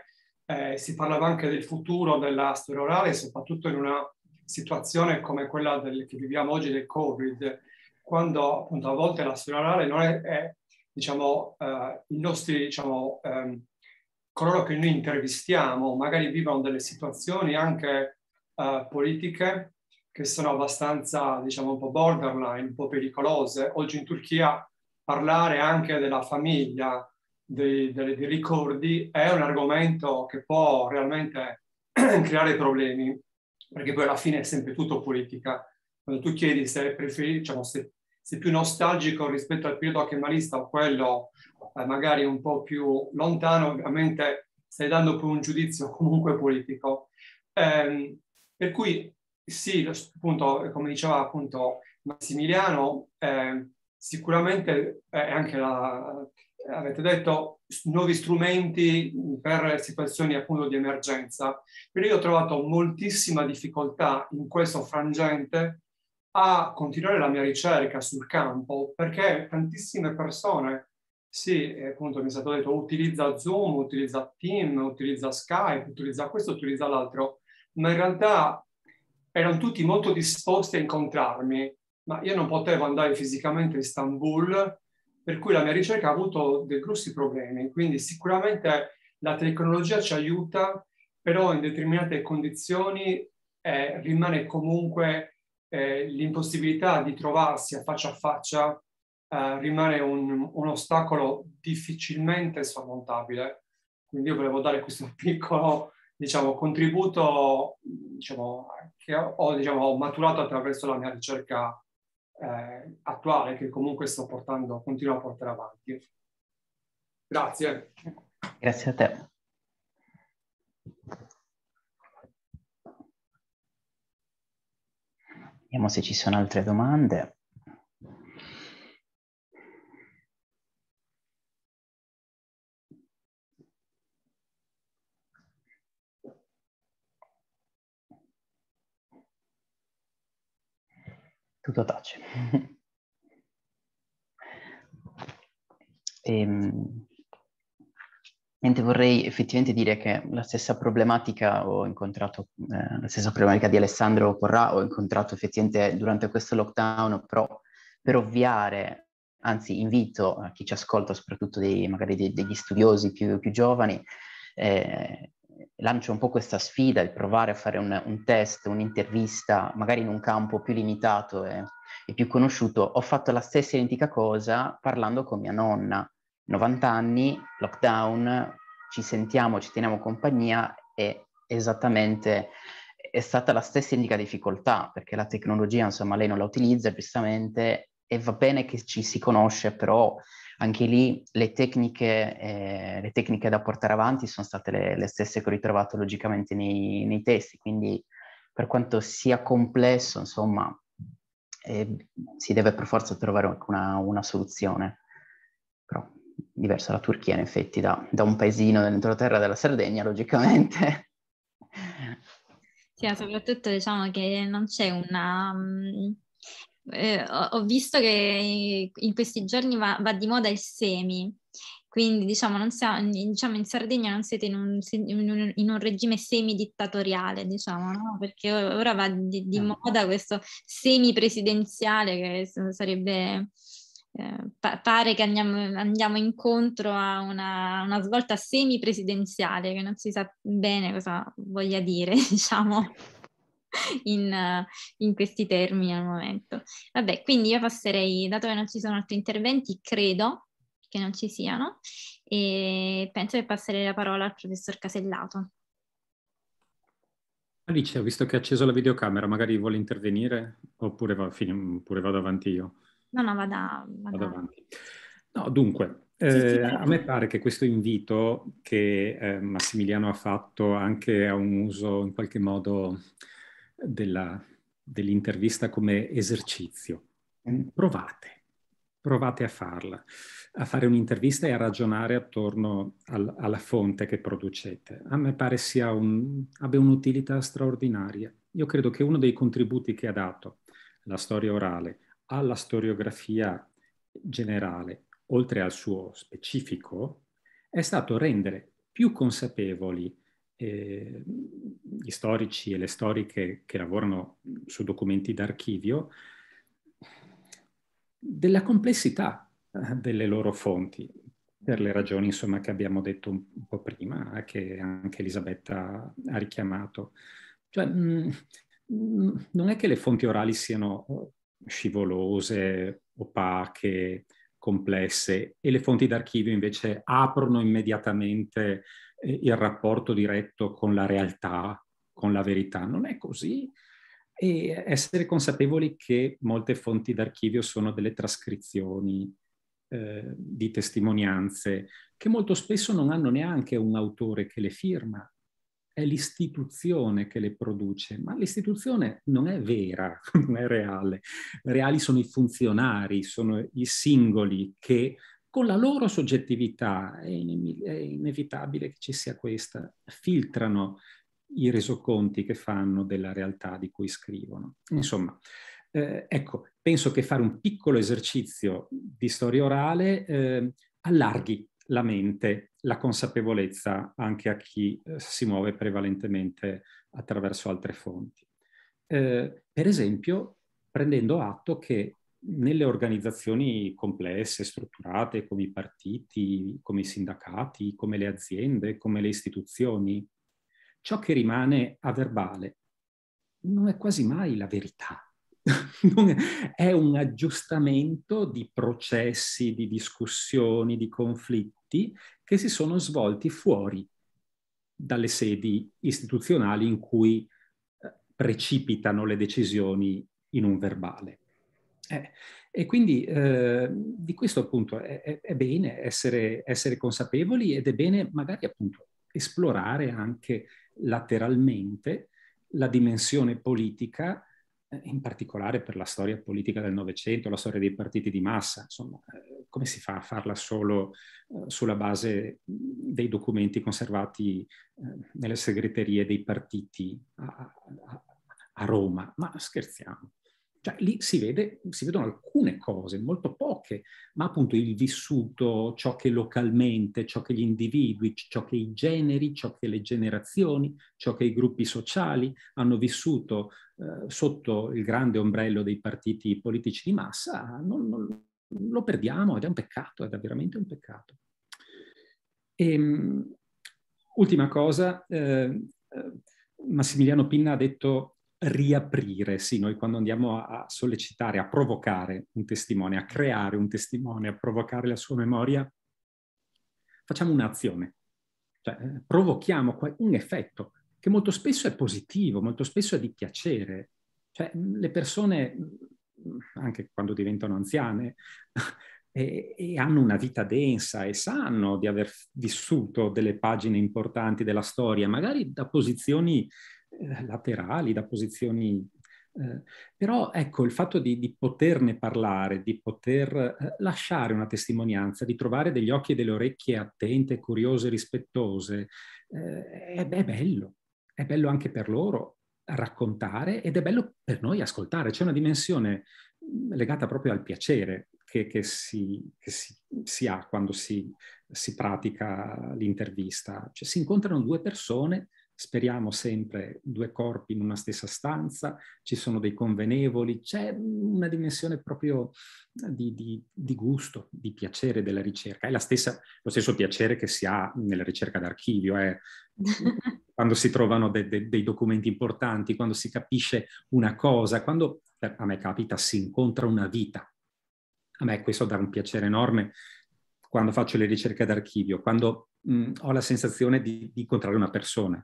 [SPEAKER 5] eh, si parlava anche del futuro della storia orale, soprattutto in una situazione come quella del, che viviamo oggi del Covid, quando appunto a volte la storia orale non è, è diciamo, eh, i nostri, diciamo, ehm, coloro che noi intervistiamo magari vivono delle situazioni anche eh, politiche che sono abbastanza, diciamo, un po' borderline, un po' pericolose. Oggi in Turchia parlare anche della famiglia, dei, dei, dei ricordi è un argomento che può realmente <clears throat> creare problemi, perché poi alla fine è sempre tutto politica. Quando tu chiedi se, preferi, diciamo, se sei più nostalgico rispetto al periodo chemalista o quello eh, magari un po' più lontano, ovviamente stai dando pure un giudizio <laughs> comunque politico. Eh, per cui sì, appunto, come diceva appunto Massimiliano, eh, sicuramente è anche la, avete detto nuovi strumenti per situazioni appunto di emergenza, però io ho trovato moltissima difficoltà in questo frangente a continuare la mia ricerca sul campo perché tantissime persone, sì, appunto mi è stato detto, utilizza Zoom, utilizza Team, utilizza Skype, utilizza questo, utilizza l'altro, ma in realtà erano tutti molto disposti a incontrarmi, ma io non potevo andare fisicamente a Istanbul per cui la mia ricerca ha avuto dei grossi problemi. Quindi sicuramente la tecnologia ci aiuta, però in determinate condizioni eh, rimane comunque eh, l'impossibilità di trovarsi a faccia a faccia, eh, rimane un, un, ostacolo difficilmente sormontabile. Quindi io volevo dare questo <laughs> piccolo diciamo, contributo diciamo, che ho, diciamo, ho maturato attraverso la mia ricerca eh, attuale che comunque sto portando, continuo a portare avanti. Grazie.
[SPEAKER 2] Grazie a te. Vediamo se ci sono altre domande. tutto tace. <laughs> e, ehm, niente, vorrei effettivamente dire che la stessa problematica ho incontrato, eh, la stessa problematica di Alessandro Porrà ho incontrato effettivamente durante questo lockdown, però per ovviare anzi invito a chi ci ascolta, soprattutto dei, magari dei, degli studiosi più, più giovani, eh, lancio un po' questa sfida, il provare a fare un, un test, un'intervista, magari in un campo più limitato e, e, più conosciuto, ho fatto la stessa identica cosa parlando con mia nonna, 90 anni, lockdown, ci sentiamo, ci teniamo compagnia e esattamente è stata la stessa identica difficoltà, perché la tecnologia, insomma, lei non la utilizza giustamente e va bene che ci si conosce, però anche lì le tecniche, eh, le tecniche da portare avanti sono state le, le stesse che ho ritrovato logicamente nei, nei, testi, quindi per quanto sia complesso, insomma, eh, si deve per forza trovare una, una soluzione. Però diversa la Turchia, in effetti, da, da un paesino dell'entroterra della Sardegna, logicamente.
[SPEAKER 1] Sì, soprattutto diciamo che non c'è una, mm, eh, ho, visto che in questi giorni va, va, di moda il semi, quindi diciamo, siamo, diciamo in Sardegna non siete in un, in un, in un regime semidittatoriale, diciamo, no? perché ora va di, di eh. moda questo semi-presidenziale che sarebbe... Eh, pa- pare che andiamo, andiamo incontro a una, una, svolta semi-presidenziale che non si sa bene cosa voglia dire, <laughs> diciamo. <laughs> in, eh, in, questi termini al momento. Vabbè, quindi io passerei, dato che non ci sono altri interventi, credo che non ci siano, e penso che passerei la parola al professor Casellato.
[SPEAKER 5] Alice,
[SPEAKER 4] ho visto che ha acceso la videocamera, magari vuole intervenire oppure, va, fine, oppure vado avanti io?
[SPEAKER 1] No, no, vada, vada. vado avanti.
[SPEAKER 4] No, dunque, eh, a me pare che questo invito che eh, Massimiliano ha fatto anche a un uso in qualche modo della, dell'intervista come esercizio. Mm. Provate, provate a farla, a fare un'intervista e a ragionare attorno al, alla fonte che producete. A me pare sia un, abbia un'utilità straordinaria. Io credo che uno dei contributi che ha dato la storia orale alla storiografia generale, oltre al suo specifico, è stato rendere più consapevoli eh, gli storici e le storiche che lavorano su documenti d'archivio della complessità eh, delle loro fonti, per le ragioni insomma, che abbiamo detto un, po' prima, eh, che anche Elisabetta ha richiamato. Cioè, mh, mm, mh, mm, non è che le fonti orali siano eh, scivolose, opache, complesse e le fonti d'archivio invece aprono immediatamente eh, il rapporto diretto con la realtà, con la verità. Non è così. E essere consapevoli che molte fonti d'archivio sono delle trascrizioni eh, di testimonianze che molto spesso non hanno neanche un autore che le firma, è l'istituzione che le produce, ma l'istituzione non è vera, <laughs> non è reale. Reali sono i funzionari, sono i singoli che con la loro soggettività, è inevitabile che ci sia questa, filtrano i resoconti che fanno della realtà di cui scrivono. Mm. Insomma, eh, ecco, penso che fare un piccolo esercizio di storia orale eh, allarghi la mente, la consapevolezza anche a chi eh, si muove prevalentemente attraverso altre fonti. Eh, per esempio, prendendo atto che nelle organizzazioni complesse, strutturate come i partiti, come i sindacati, come le aziende, come le istituzioni, ciò che rimane a verbale non è quasi mai la verità. <laughs> è un aggiustamento di processi, di discussioni, di conflitti che si sono svolti fuori dalle sedi istituzionali in cui eh, precipitano le decisioni in un verbale.
[SPEAKER 5] Eh, e
[SPEAKER 4] quindi eh, di questo appunto è, è, è bene essere, essere, consapevoli ed è bene magari appunto esplorare anche lateralmente la dimensione politica, eh, in particolare per la storia politica del Novecento, la storia dei partiti di massa, insomma, eh, come si fa a farla solo eh, sulla base dei documenti conservati nelle segreterie dei partiti a, a, a Roma? Ma scherziamo. Cioè, lì si, vede, si, vedono alcune cose, molto poche, ma appunto il vissuto, ciò che localmente, ciò che gli individui, ciò che i generi, ciò che le generazioni, ciò che i gruppi sociali hanno vissuto eh, sotto il grande ombrello dei partiti politici di massa, non, non, lo perdiamo ed è un peccato, ed è veramente un peccato. E, ehm, ultima cosa, eh, eh, Massimiliano Pinna ha detto riaprire, sì, noi quando andiamo a, sollecitare, a provocare un testimone, a creare un testimone, a provocare la sua memoria, facciamo un'azione, cioè eh, provochiamo un effetto che molto spesso è positivo, molto spesso è di piacere. Cioè, mm, le persone, mm, anche quando diventano anziane, <laughs> e, e, hanno una vita densa e sanno di aver vissuto delle pagine importanti della storia, magari da posizioni eh, laterali, da posizioni... Eh, però ecco il fatto di, di, poterne parlare, di poter eh, lasciare una testimonianza, di trovare degli occhi e delle orecchie attente, curiose, rispettose, eh, è, è bello, è bello anche per loro raccontare ed è bello per noi ascoltare, c'è una dimensione mm, legata proprio al piacere che, che, si, che si, si, ha quando si, si pratica l'intervista. Cioè, si incontrano due persone speriamo sempre due corpi in una stessa stanza, ci sono dei convenevoli, c'è una dimensione proprio eh, di, di, di gusto, di piacere della ricerca. È stessa, lo stesso piacere che si ha nella ricerca d'archivio, eh?
[SPEAKER 5] <laughs>
[SPEAKER 4] quando si trovano de, de, dei documenti importanti, quando si capisce una cosa, quando, eh, a me capita, si incontra una vita. A me questo dà un piacere enorme quando faccio le ricerche d'archivio, quando mh, mm, ho la sensazione di, di incontrare una persona,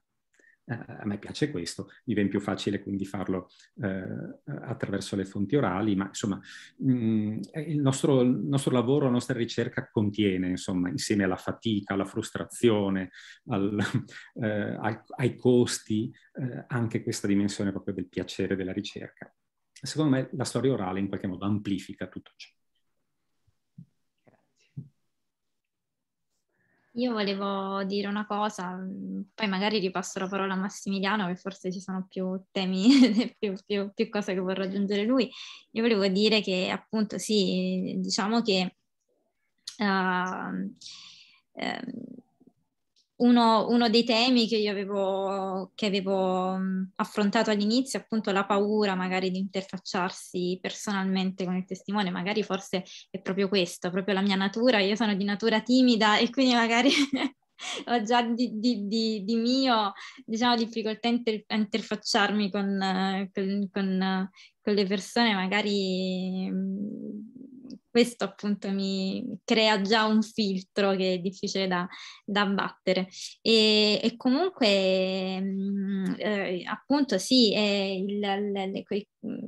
[SPEAKER 4] eh, a me piace questo, mi viene più facile quindi farlo eh, attraverso le fonti orali, ma insomma mh, mm, il, nostro, il, nostro, lavoro, la nostra ricerca contiene, insomma, insieme alla fatica, alla frustrazione, al, ai, <laughs> eh, ai, costi, anche questa dimensione proprio del piacere della ricerca. Secondo me la storia orale in qualche modo amplifica tutto ciò.
[SPEAKER 1] Io volevo dire una cosa, mm, poi magari ripasso la parola a Massimiliano, che forse ci sono più temi, <laughs> più, più, più cose che vorrà aggiungere lui. Io volevo dire che appunto sì, diciamo che uh, uno, uno, dei temi che io avevo, che avevo affrontato all'inizio, appunto la paura magari di interfacciarsi personalmente con il testimone, magari forse è proprio questo, proprio la mia natura, io sono di natura timida e quindi magari <laughs> ho già di, di, di, di, mio diciamo, difficoltà a interfacciarmi con, eh, con, con, con le persone magari questo appunto mi crea già un filtro che è difficile da, da abbattere. E, e comunque, mm, eh, appunto, sì, il, le, que, mm,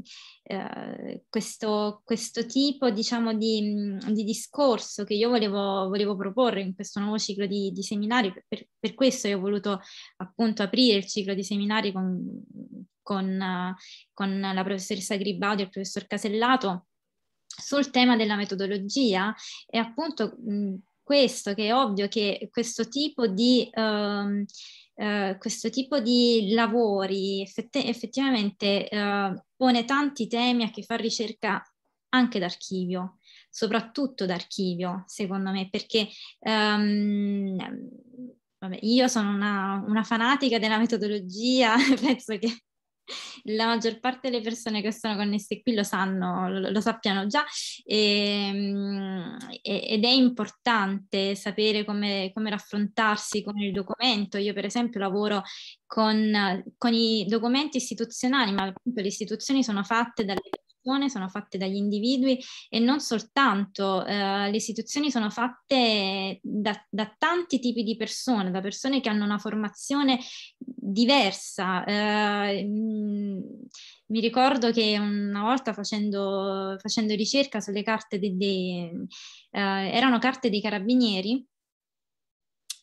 [SPEAKER 1] eh, questo, questo, tipo diciamo di, mm, di, discorso che io volevo, volevo proporre in questo nuovo ciclo di, di seminari, per, per questo io ho voluto appunto aprire il ciclo di seminari con con, eh, con, la professoressa Gribaudi e il professor Casellato sul tema della metodologia è appunto mh, questo, che è ovvio che questo tipo di... Um, Uh, questo tipo di lavori effetti- effettivamente uh, pone tanti temi a chi fa ricerca anche d'archivio, soprattutto d'archivio, secondo me, perché um, vabbè, io sono una, una, fanatica della metodologia, <laughs> penso che la maggior parte delle persone che sono connesse qui lo sanno, lo, lo sappiano già ehm, e, ed è importante sapere come, come, raffrontarsi con il documento. Io per esempio lavoro con, con i documenti istituzionali, ma appunto le istituzioni sono fatte dalle persone persone, sono fatte dagli individui e non soltanto, eh, le istituzioni sono fatte da, da, tanti tipi di persone, da persone che hanno una formazione diversa. Eh, mm, mi ricordo che una volta facendo, facendo ricerca sulle carte dei, dei eh, erano carte dei carabinieri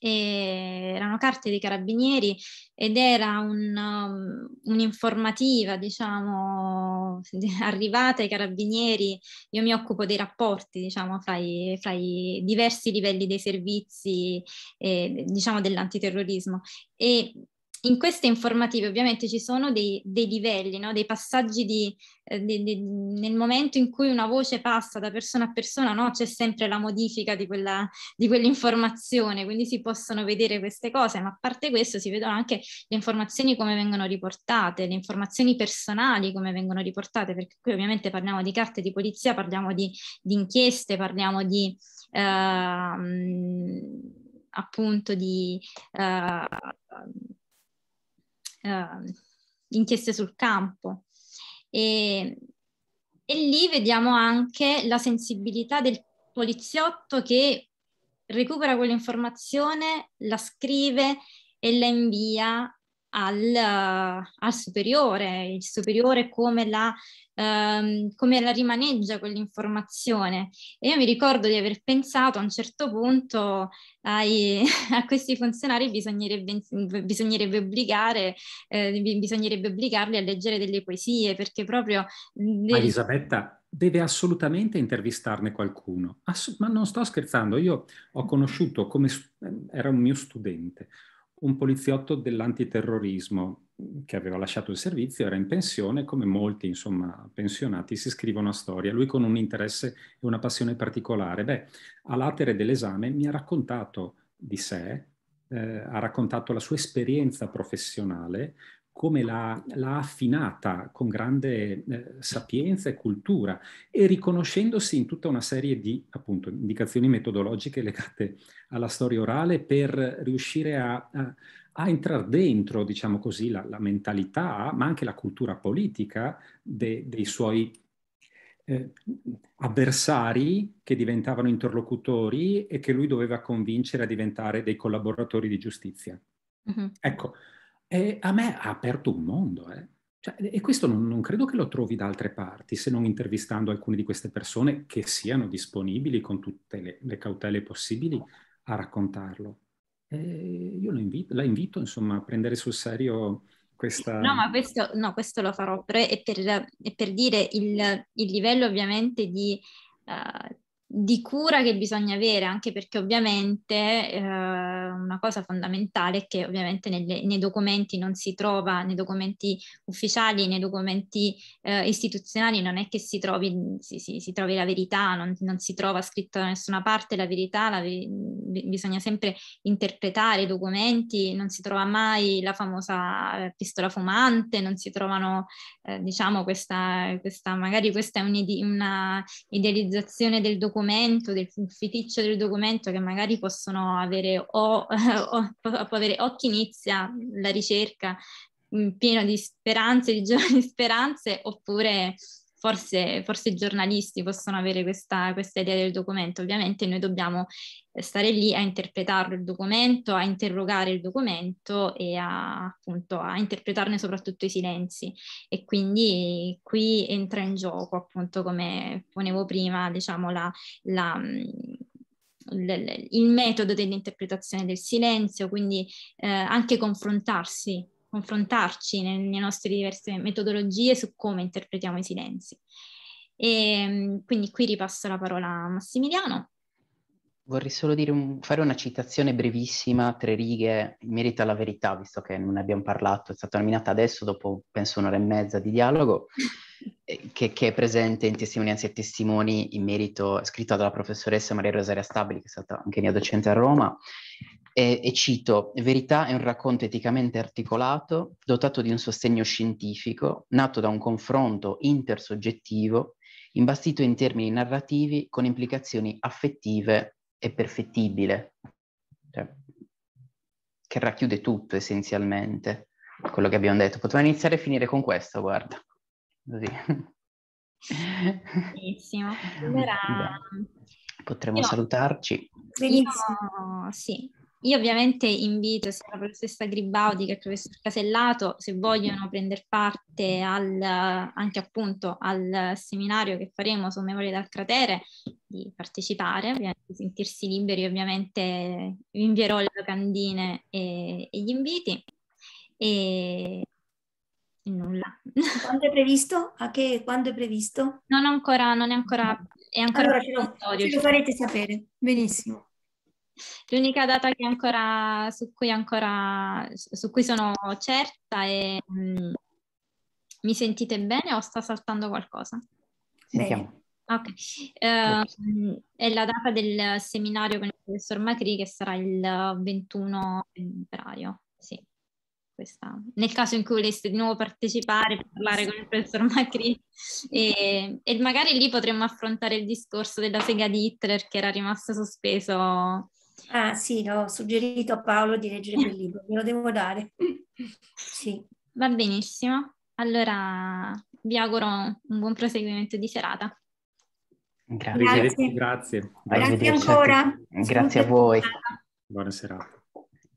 [SPEAKER 1] erano carte dei carabinieri ed era un, um, un'informativa, diciamo, <laughs> arrivata ai carabinieri. Io mi occupo dei rapporti, diciamo, fra i, fra i diversi livelli dei servizi, eh, diciamo, dell'antiterrorismo. E in queste informative ovviamente ci sono dei, dei livelli, no? dei passaggi di, eh, di, di, nel momento in cui una voce passa da persona a persona, no? c'è sempre la modifica di, quella, di, quell'informazione, quindi si possono vedere queste cose, ma a parte questo si vedono anche le informazioni come vengono riportate, le informazioni personali come vengono riportate, perché qui ovviamente parliamo di carte di polizia, parliamo di, inchieste, parliamo di... Eh, appunto di eh, eh, inchieste sul campo. E, e lì vediamo anche la sensibilità del poliziotto che recupera quell'informazione, la scrive e la invia al, al superiore, il superiore come la, um, come la rimaneggia quell'informazione. E io mi ricordo di aver pensato a un certo punto ai, <laughs> a questi funzionari bisognerebbe, bisognerebbe, obbligare, eh, bisognerebbe obbligarli a leggere delle poesie, perché proprio... Del...
[SPEAKER 4] Elisabetta, deve assolutamente intervistarne qualcuno. Ass- ma non sto scherzando, io ho conosciuto come st- ehm, era un mio studente, un poliziotto dell'antiterrorismo mm, che aveva lasciato il servizio, era in pensione, come molti insomma, pensionati si scrivono a storia, lui con un interesse e una passione particolare. Beh, a latere dell'esame mi ha raccontato di sé, eh, ha raccontato la sua esperienza professionale, come l'ha, l'ha affinata con grande eh, sapienza e cultura e riconoscendosi in tutta una serie di appunto, indicazioni metodologiche legate alla storia orale per riuscire a, a, a entrare dentro, diciamo così, la, la, mentalità, ma anche la cultura politica de, dei suoi eh, avversari che diventavano interlocutori e che lui doveva convincere a diventare dei collaboratori di giustizia. Mm-hmm. Ecco, e a me ha aperto un mondo, eh. cioè, e questo non, non, credo che lo trovi da altre parti, se non intervistando alcune di queste persone che siano disponibili con tutte le, le cautele possibili a raccontarlo. E io invito, la invito, insomma, a prendere sul serio questa... No,
[SPEAKER 1] ma questo, no, questo lo farò, però è per, è per dire il, il livello ovviamente di... Uh, di cura che bisogna avere, anche perché ovviamente eh, una cosa fondamentale è che ovviamente nelle, nei documenti non si trova, nei documenti ufficiali, nei documenti eh, istituzionali non è che si trovi, si, si, si trovi la verità, non, non, si trova scritta da nessuna parte la verità, la veri, bisogna sempre interpretare i documenti, non si trova mai la famosa eh, pistola fumante, non si trovano, eh, diciamo, questa, questa, magari questa è un'ide- una idealizzazione del documento documento, del feticcio del documento che magari possono avere o, <laughs> o può avere o chi inizia la ricerca mm, pieno di speranze, di giovani <laughs> speranze, oppure forse, forse i giornalisti possono avere questa, questa idea del documento, ovviamente noi dobbiamo eh, stare lì a interpretarlo il documento, a interrogare il documento e a, appunto, a interpretarne soprattutto i silenzi. E quindi qui entra in gioco, appunto, come ponevo prima, diciamo, la, la mm, il metodo dell'interpretazione del silenzio, quindi eh, anche confrontarsi confrontarci nelle nostre diverse metodologie su come interpretiamo i silenzi. E, ehm, quindi qui ripasso la parola a Massimiliano.
[SPEAKER 2] Vorrei solo un, fare una citazione brevissima, tre righe, in merito alla verità, visto che non ne abbiamo parlato, è stata nominata adesso dopo penso un'ora e mezza di dialogo, <laughs> eh, che, che, è presente in testimonianze e testimoni in merito, scritta dalla professoressa Maria Rosaria Stabili, che è stata anche mia docente a Roma, e, e cito, Verità è un racconto eticamente articolato, dotato di un sostegno scientifico, nato da un confronto intersoggettivo, imbastito in termini narrativi con implicazioni affettive e perfettibile, cioè, che racchiude tutto essenzialmente, quello che abbiamo detto. Potremmo iniziare e finire con questo, guarda. Così.
[SPEAKER 1] Benissimo. <laughs> Allora...
[SPEAKER 2] Potremmo salutarci.
[SPEAKER 1] Benissimo, sì. Io ovviamente invito sia la professoressa Gribaudi che il professor Casellato, se vogliono prendere parte al, anche appunto al seminario che faremo su Memoria dal Cratere, di partecipare, di sentirsi liberi, ovviamente vi invierò le locandine e, e gli inviti. E, e nulla. Quando è previsto? A che, quando è previsto? Non ancora, non è ancora, è ancora allora, ce lo, ce lo farete sapere, benissimo. L'unica data ancora, su, cui ancora, su, cui sono certa è... Mh, mm, mi sentite bene o sta saltando qualcosa? Sentiamo. Ok,
[SPEAKER 5] uh,
[SPEAKER 1] è la data del seminario con il professor Macri che sarà il 21 febbraio, sì. Questa. Nel caso in cui voleste di nuovo partecipare, parlare con il professor Macri e, e magari lì potremmo affrontare il discorso della sega di Hitler che era rimasto sospeso Ah sì, ho suggerito a Paolo di leggere quel libro, me lo devo dare. Sì. Va benissimo. Allora vi auguro un buon proseguimento di serata.
[SPEAKER 5] Grazie.
[SPEAKER 4] Grazie,
[SPEAKER 2] grazie. grazie ancora. Grazie a voi. Buona serata.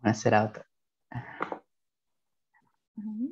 [SPEAKER 2] Buona serata.
[SPEAKER 3] Mm-hmm.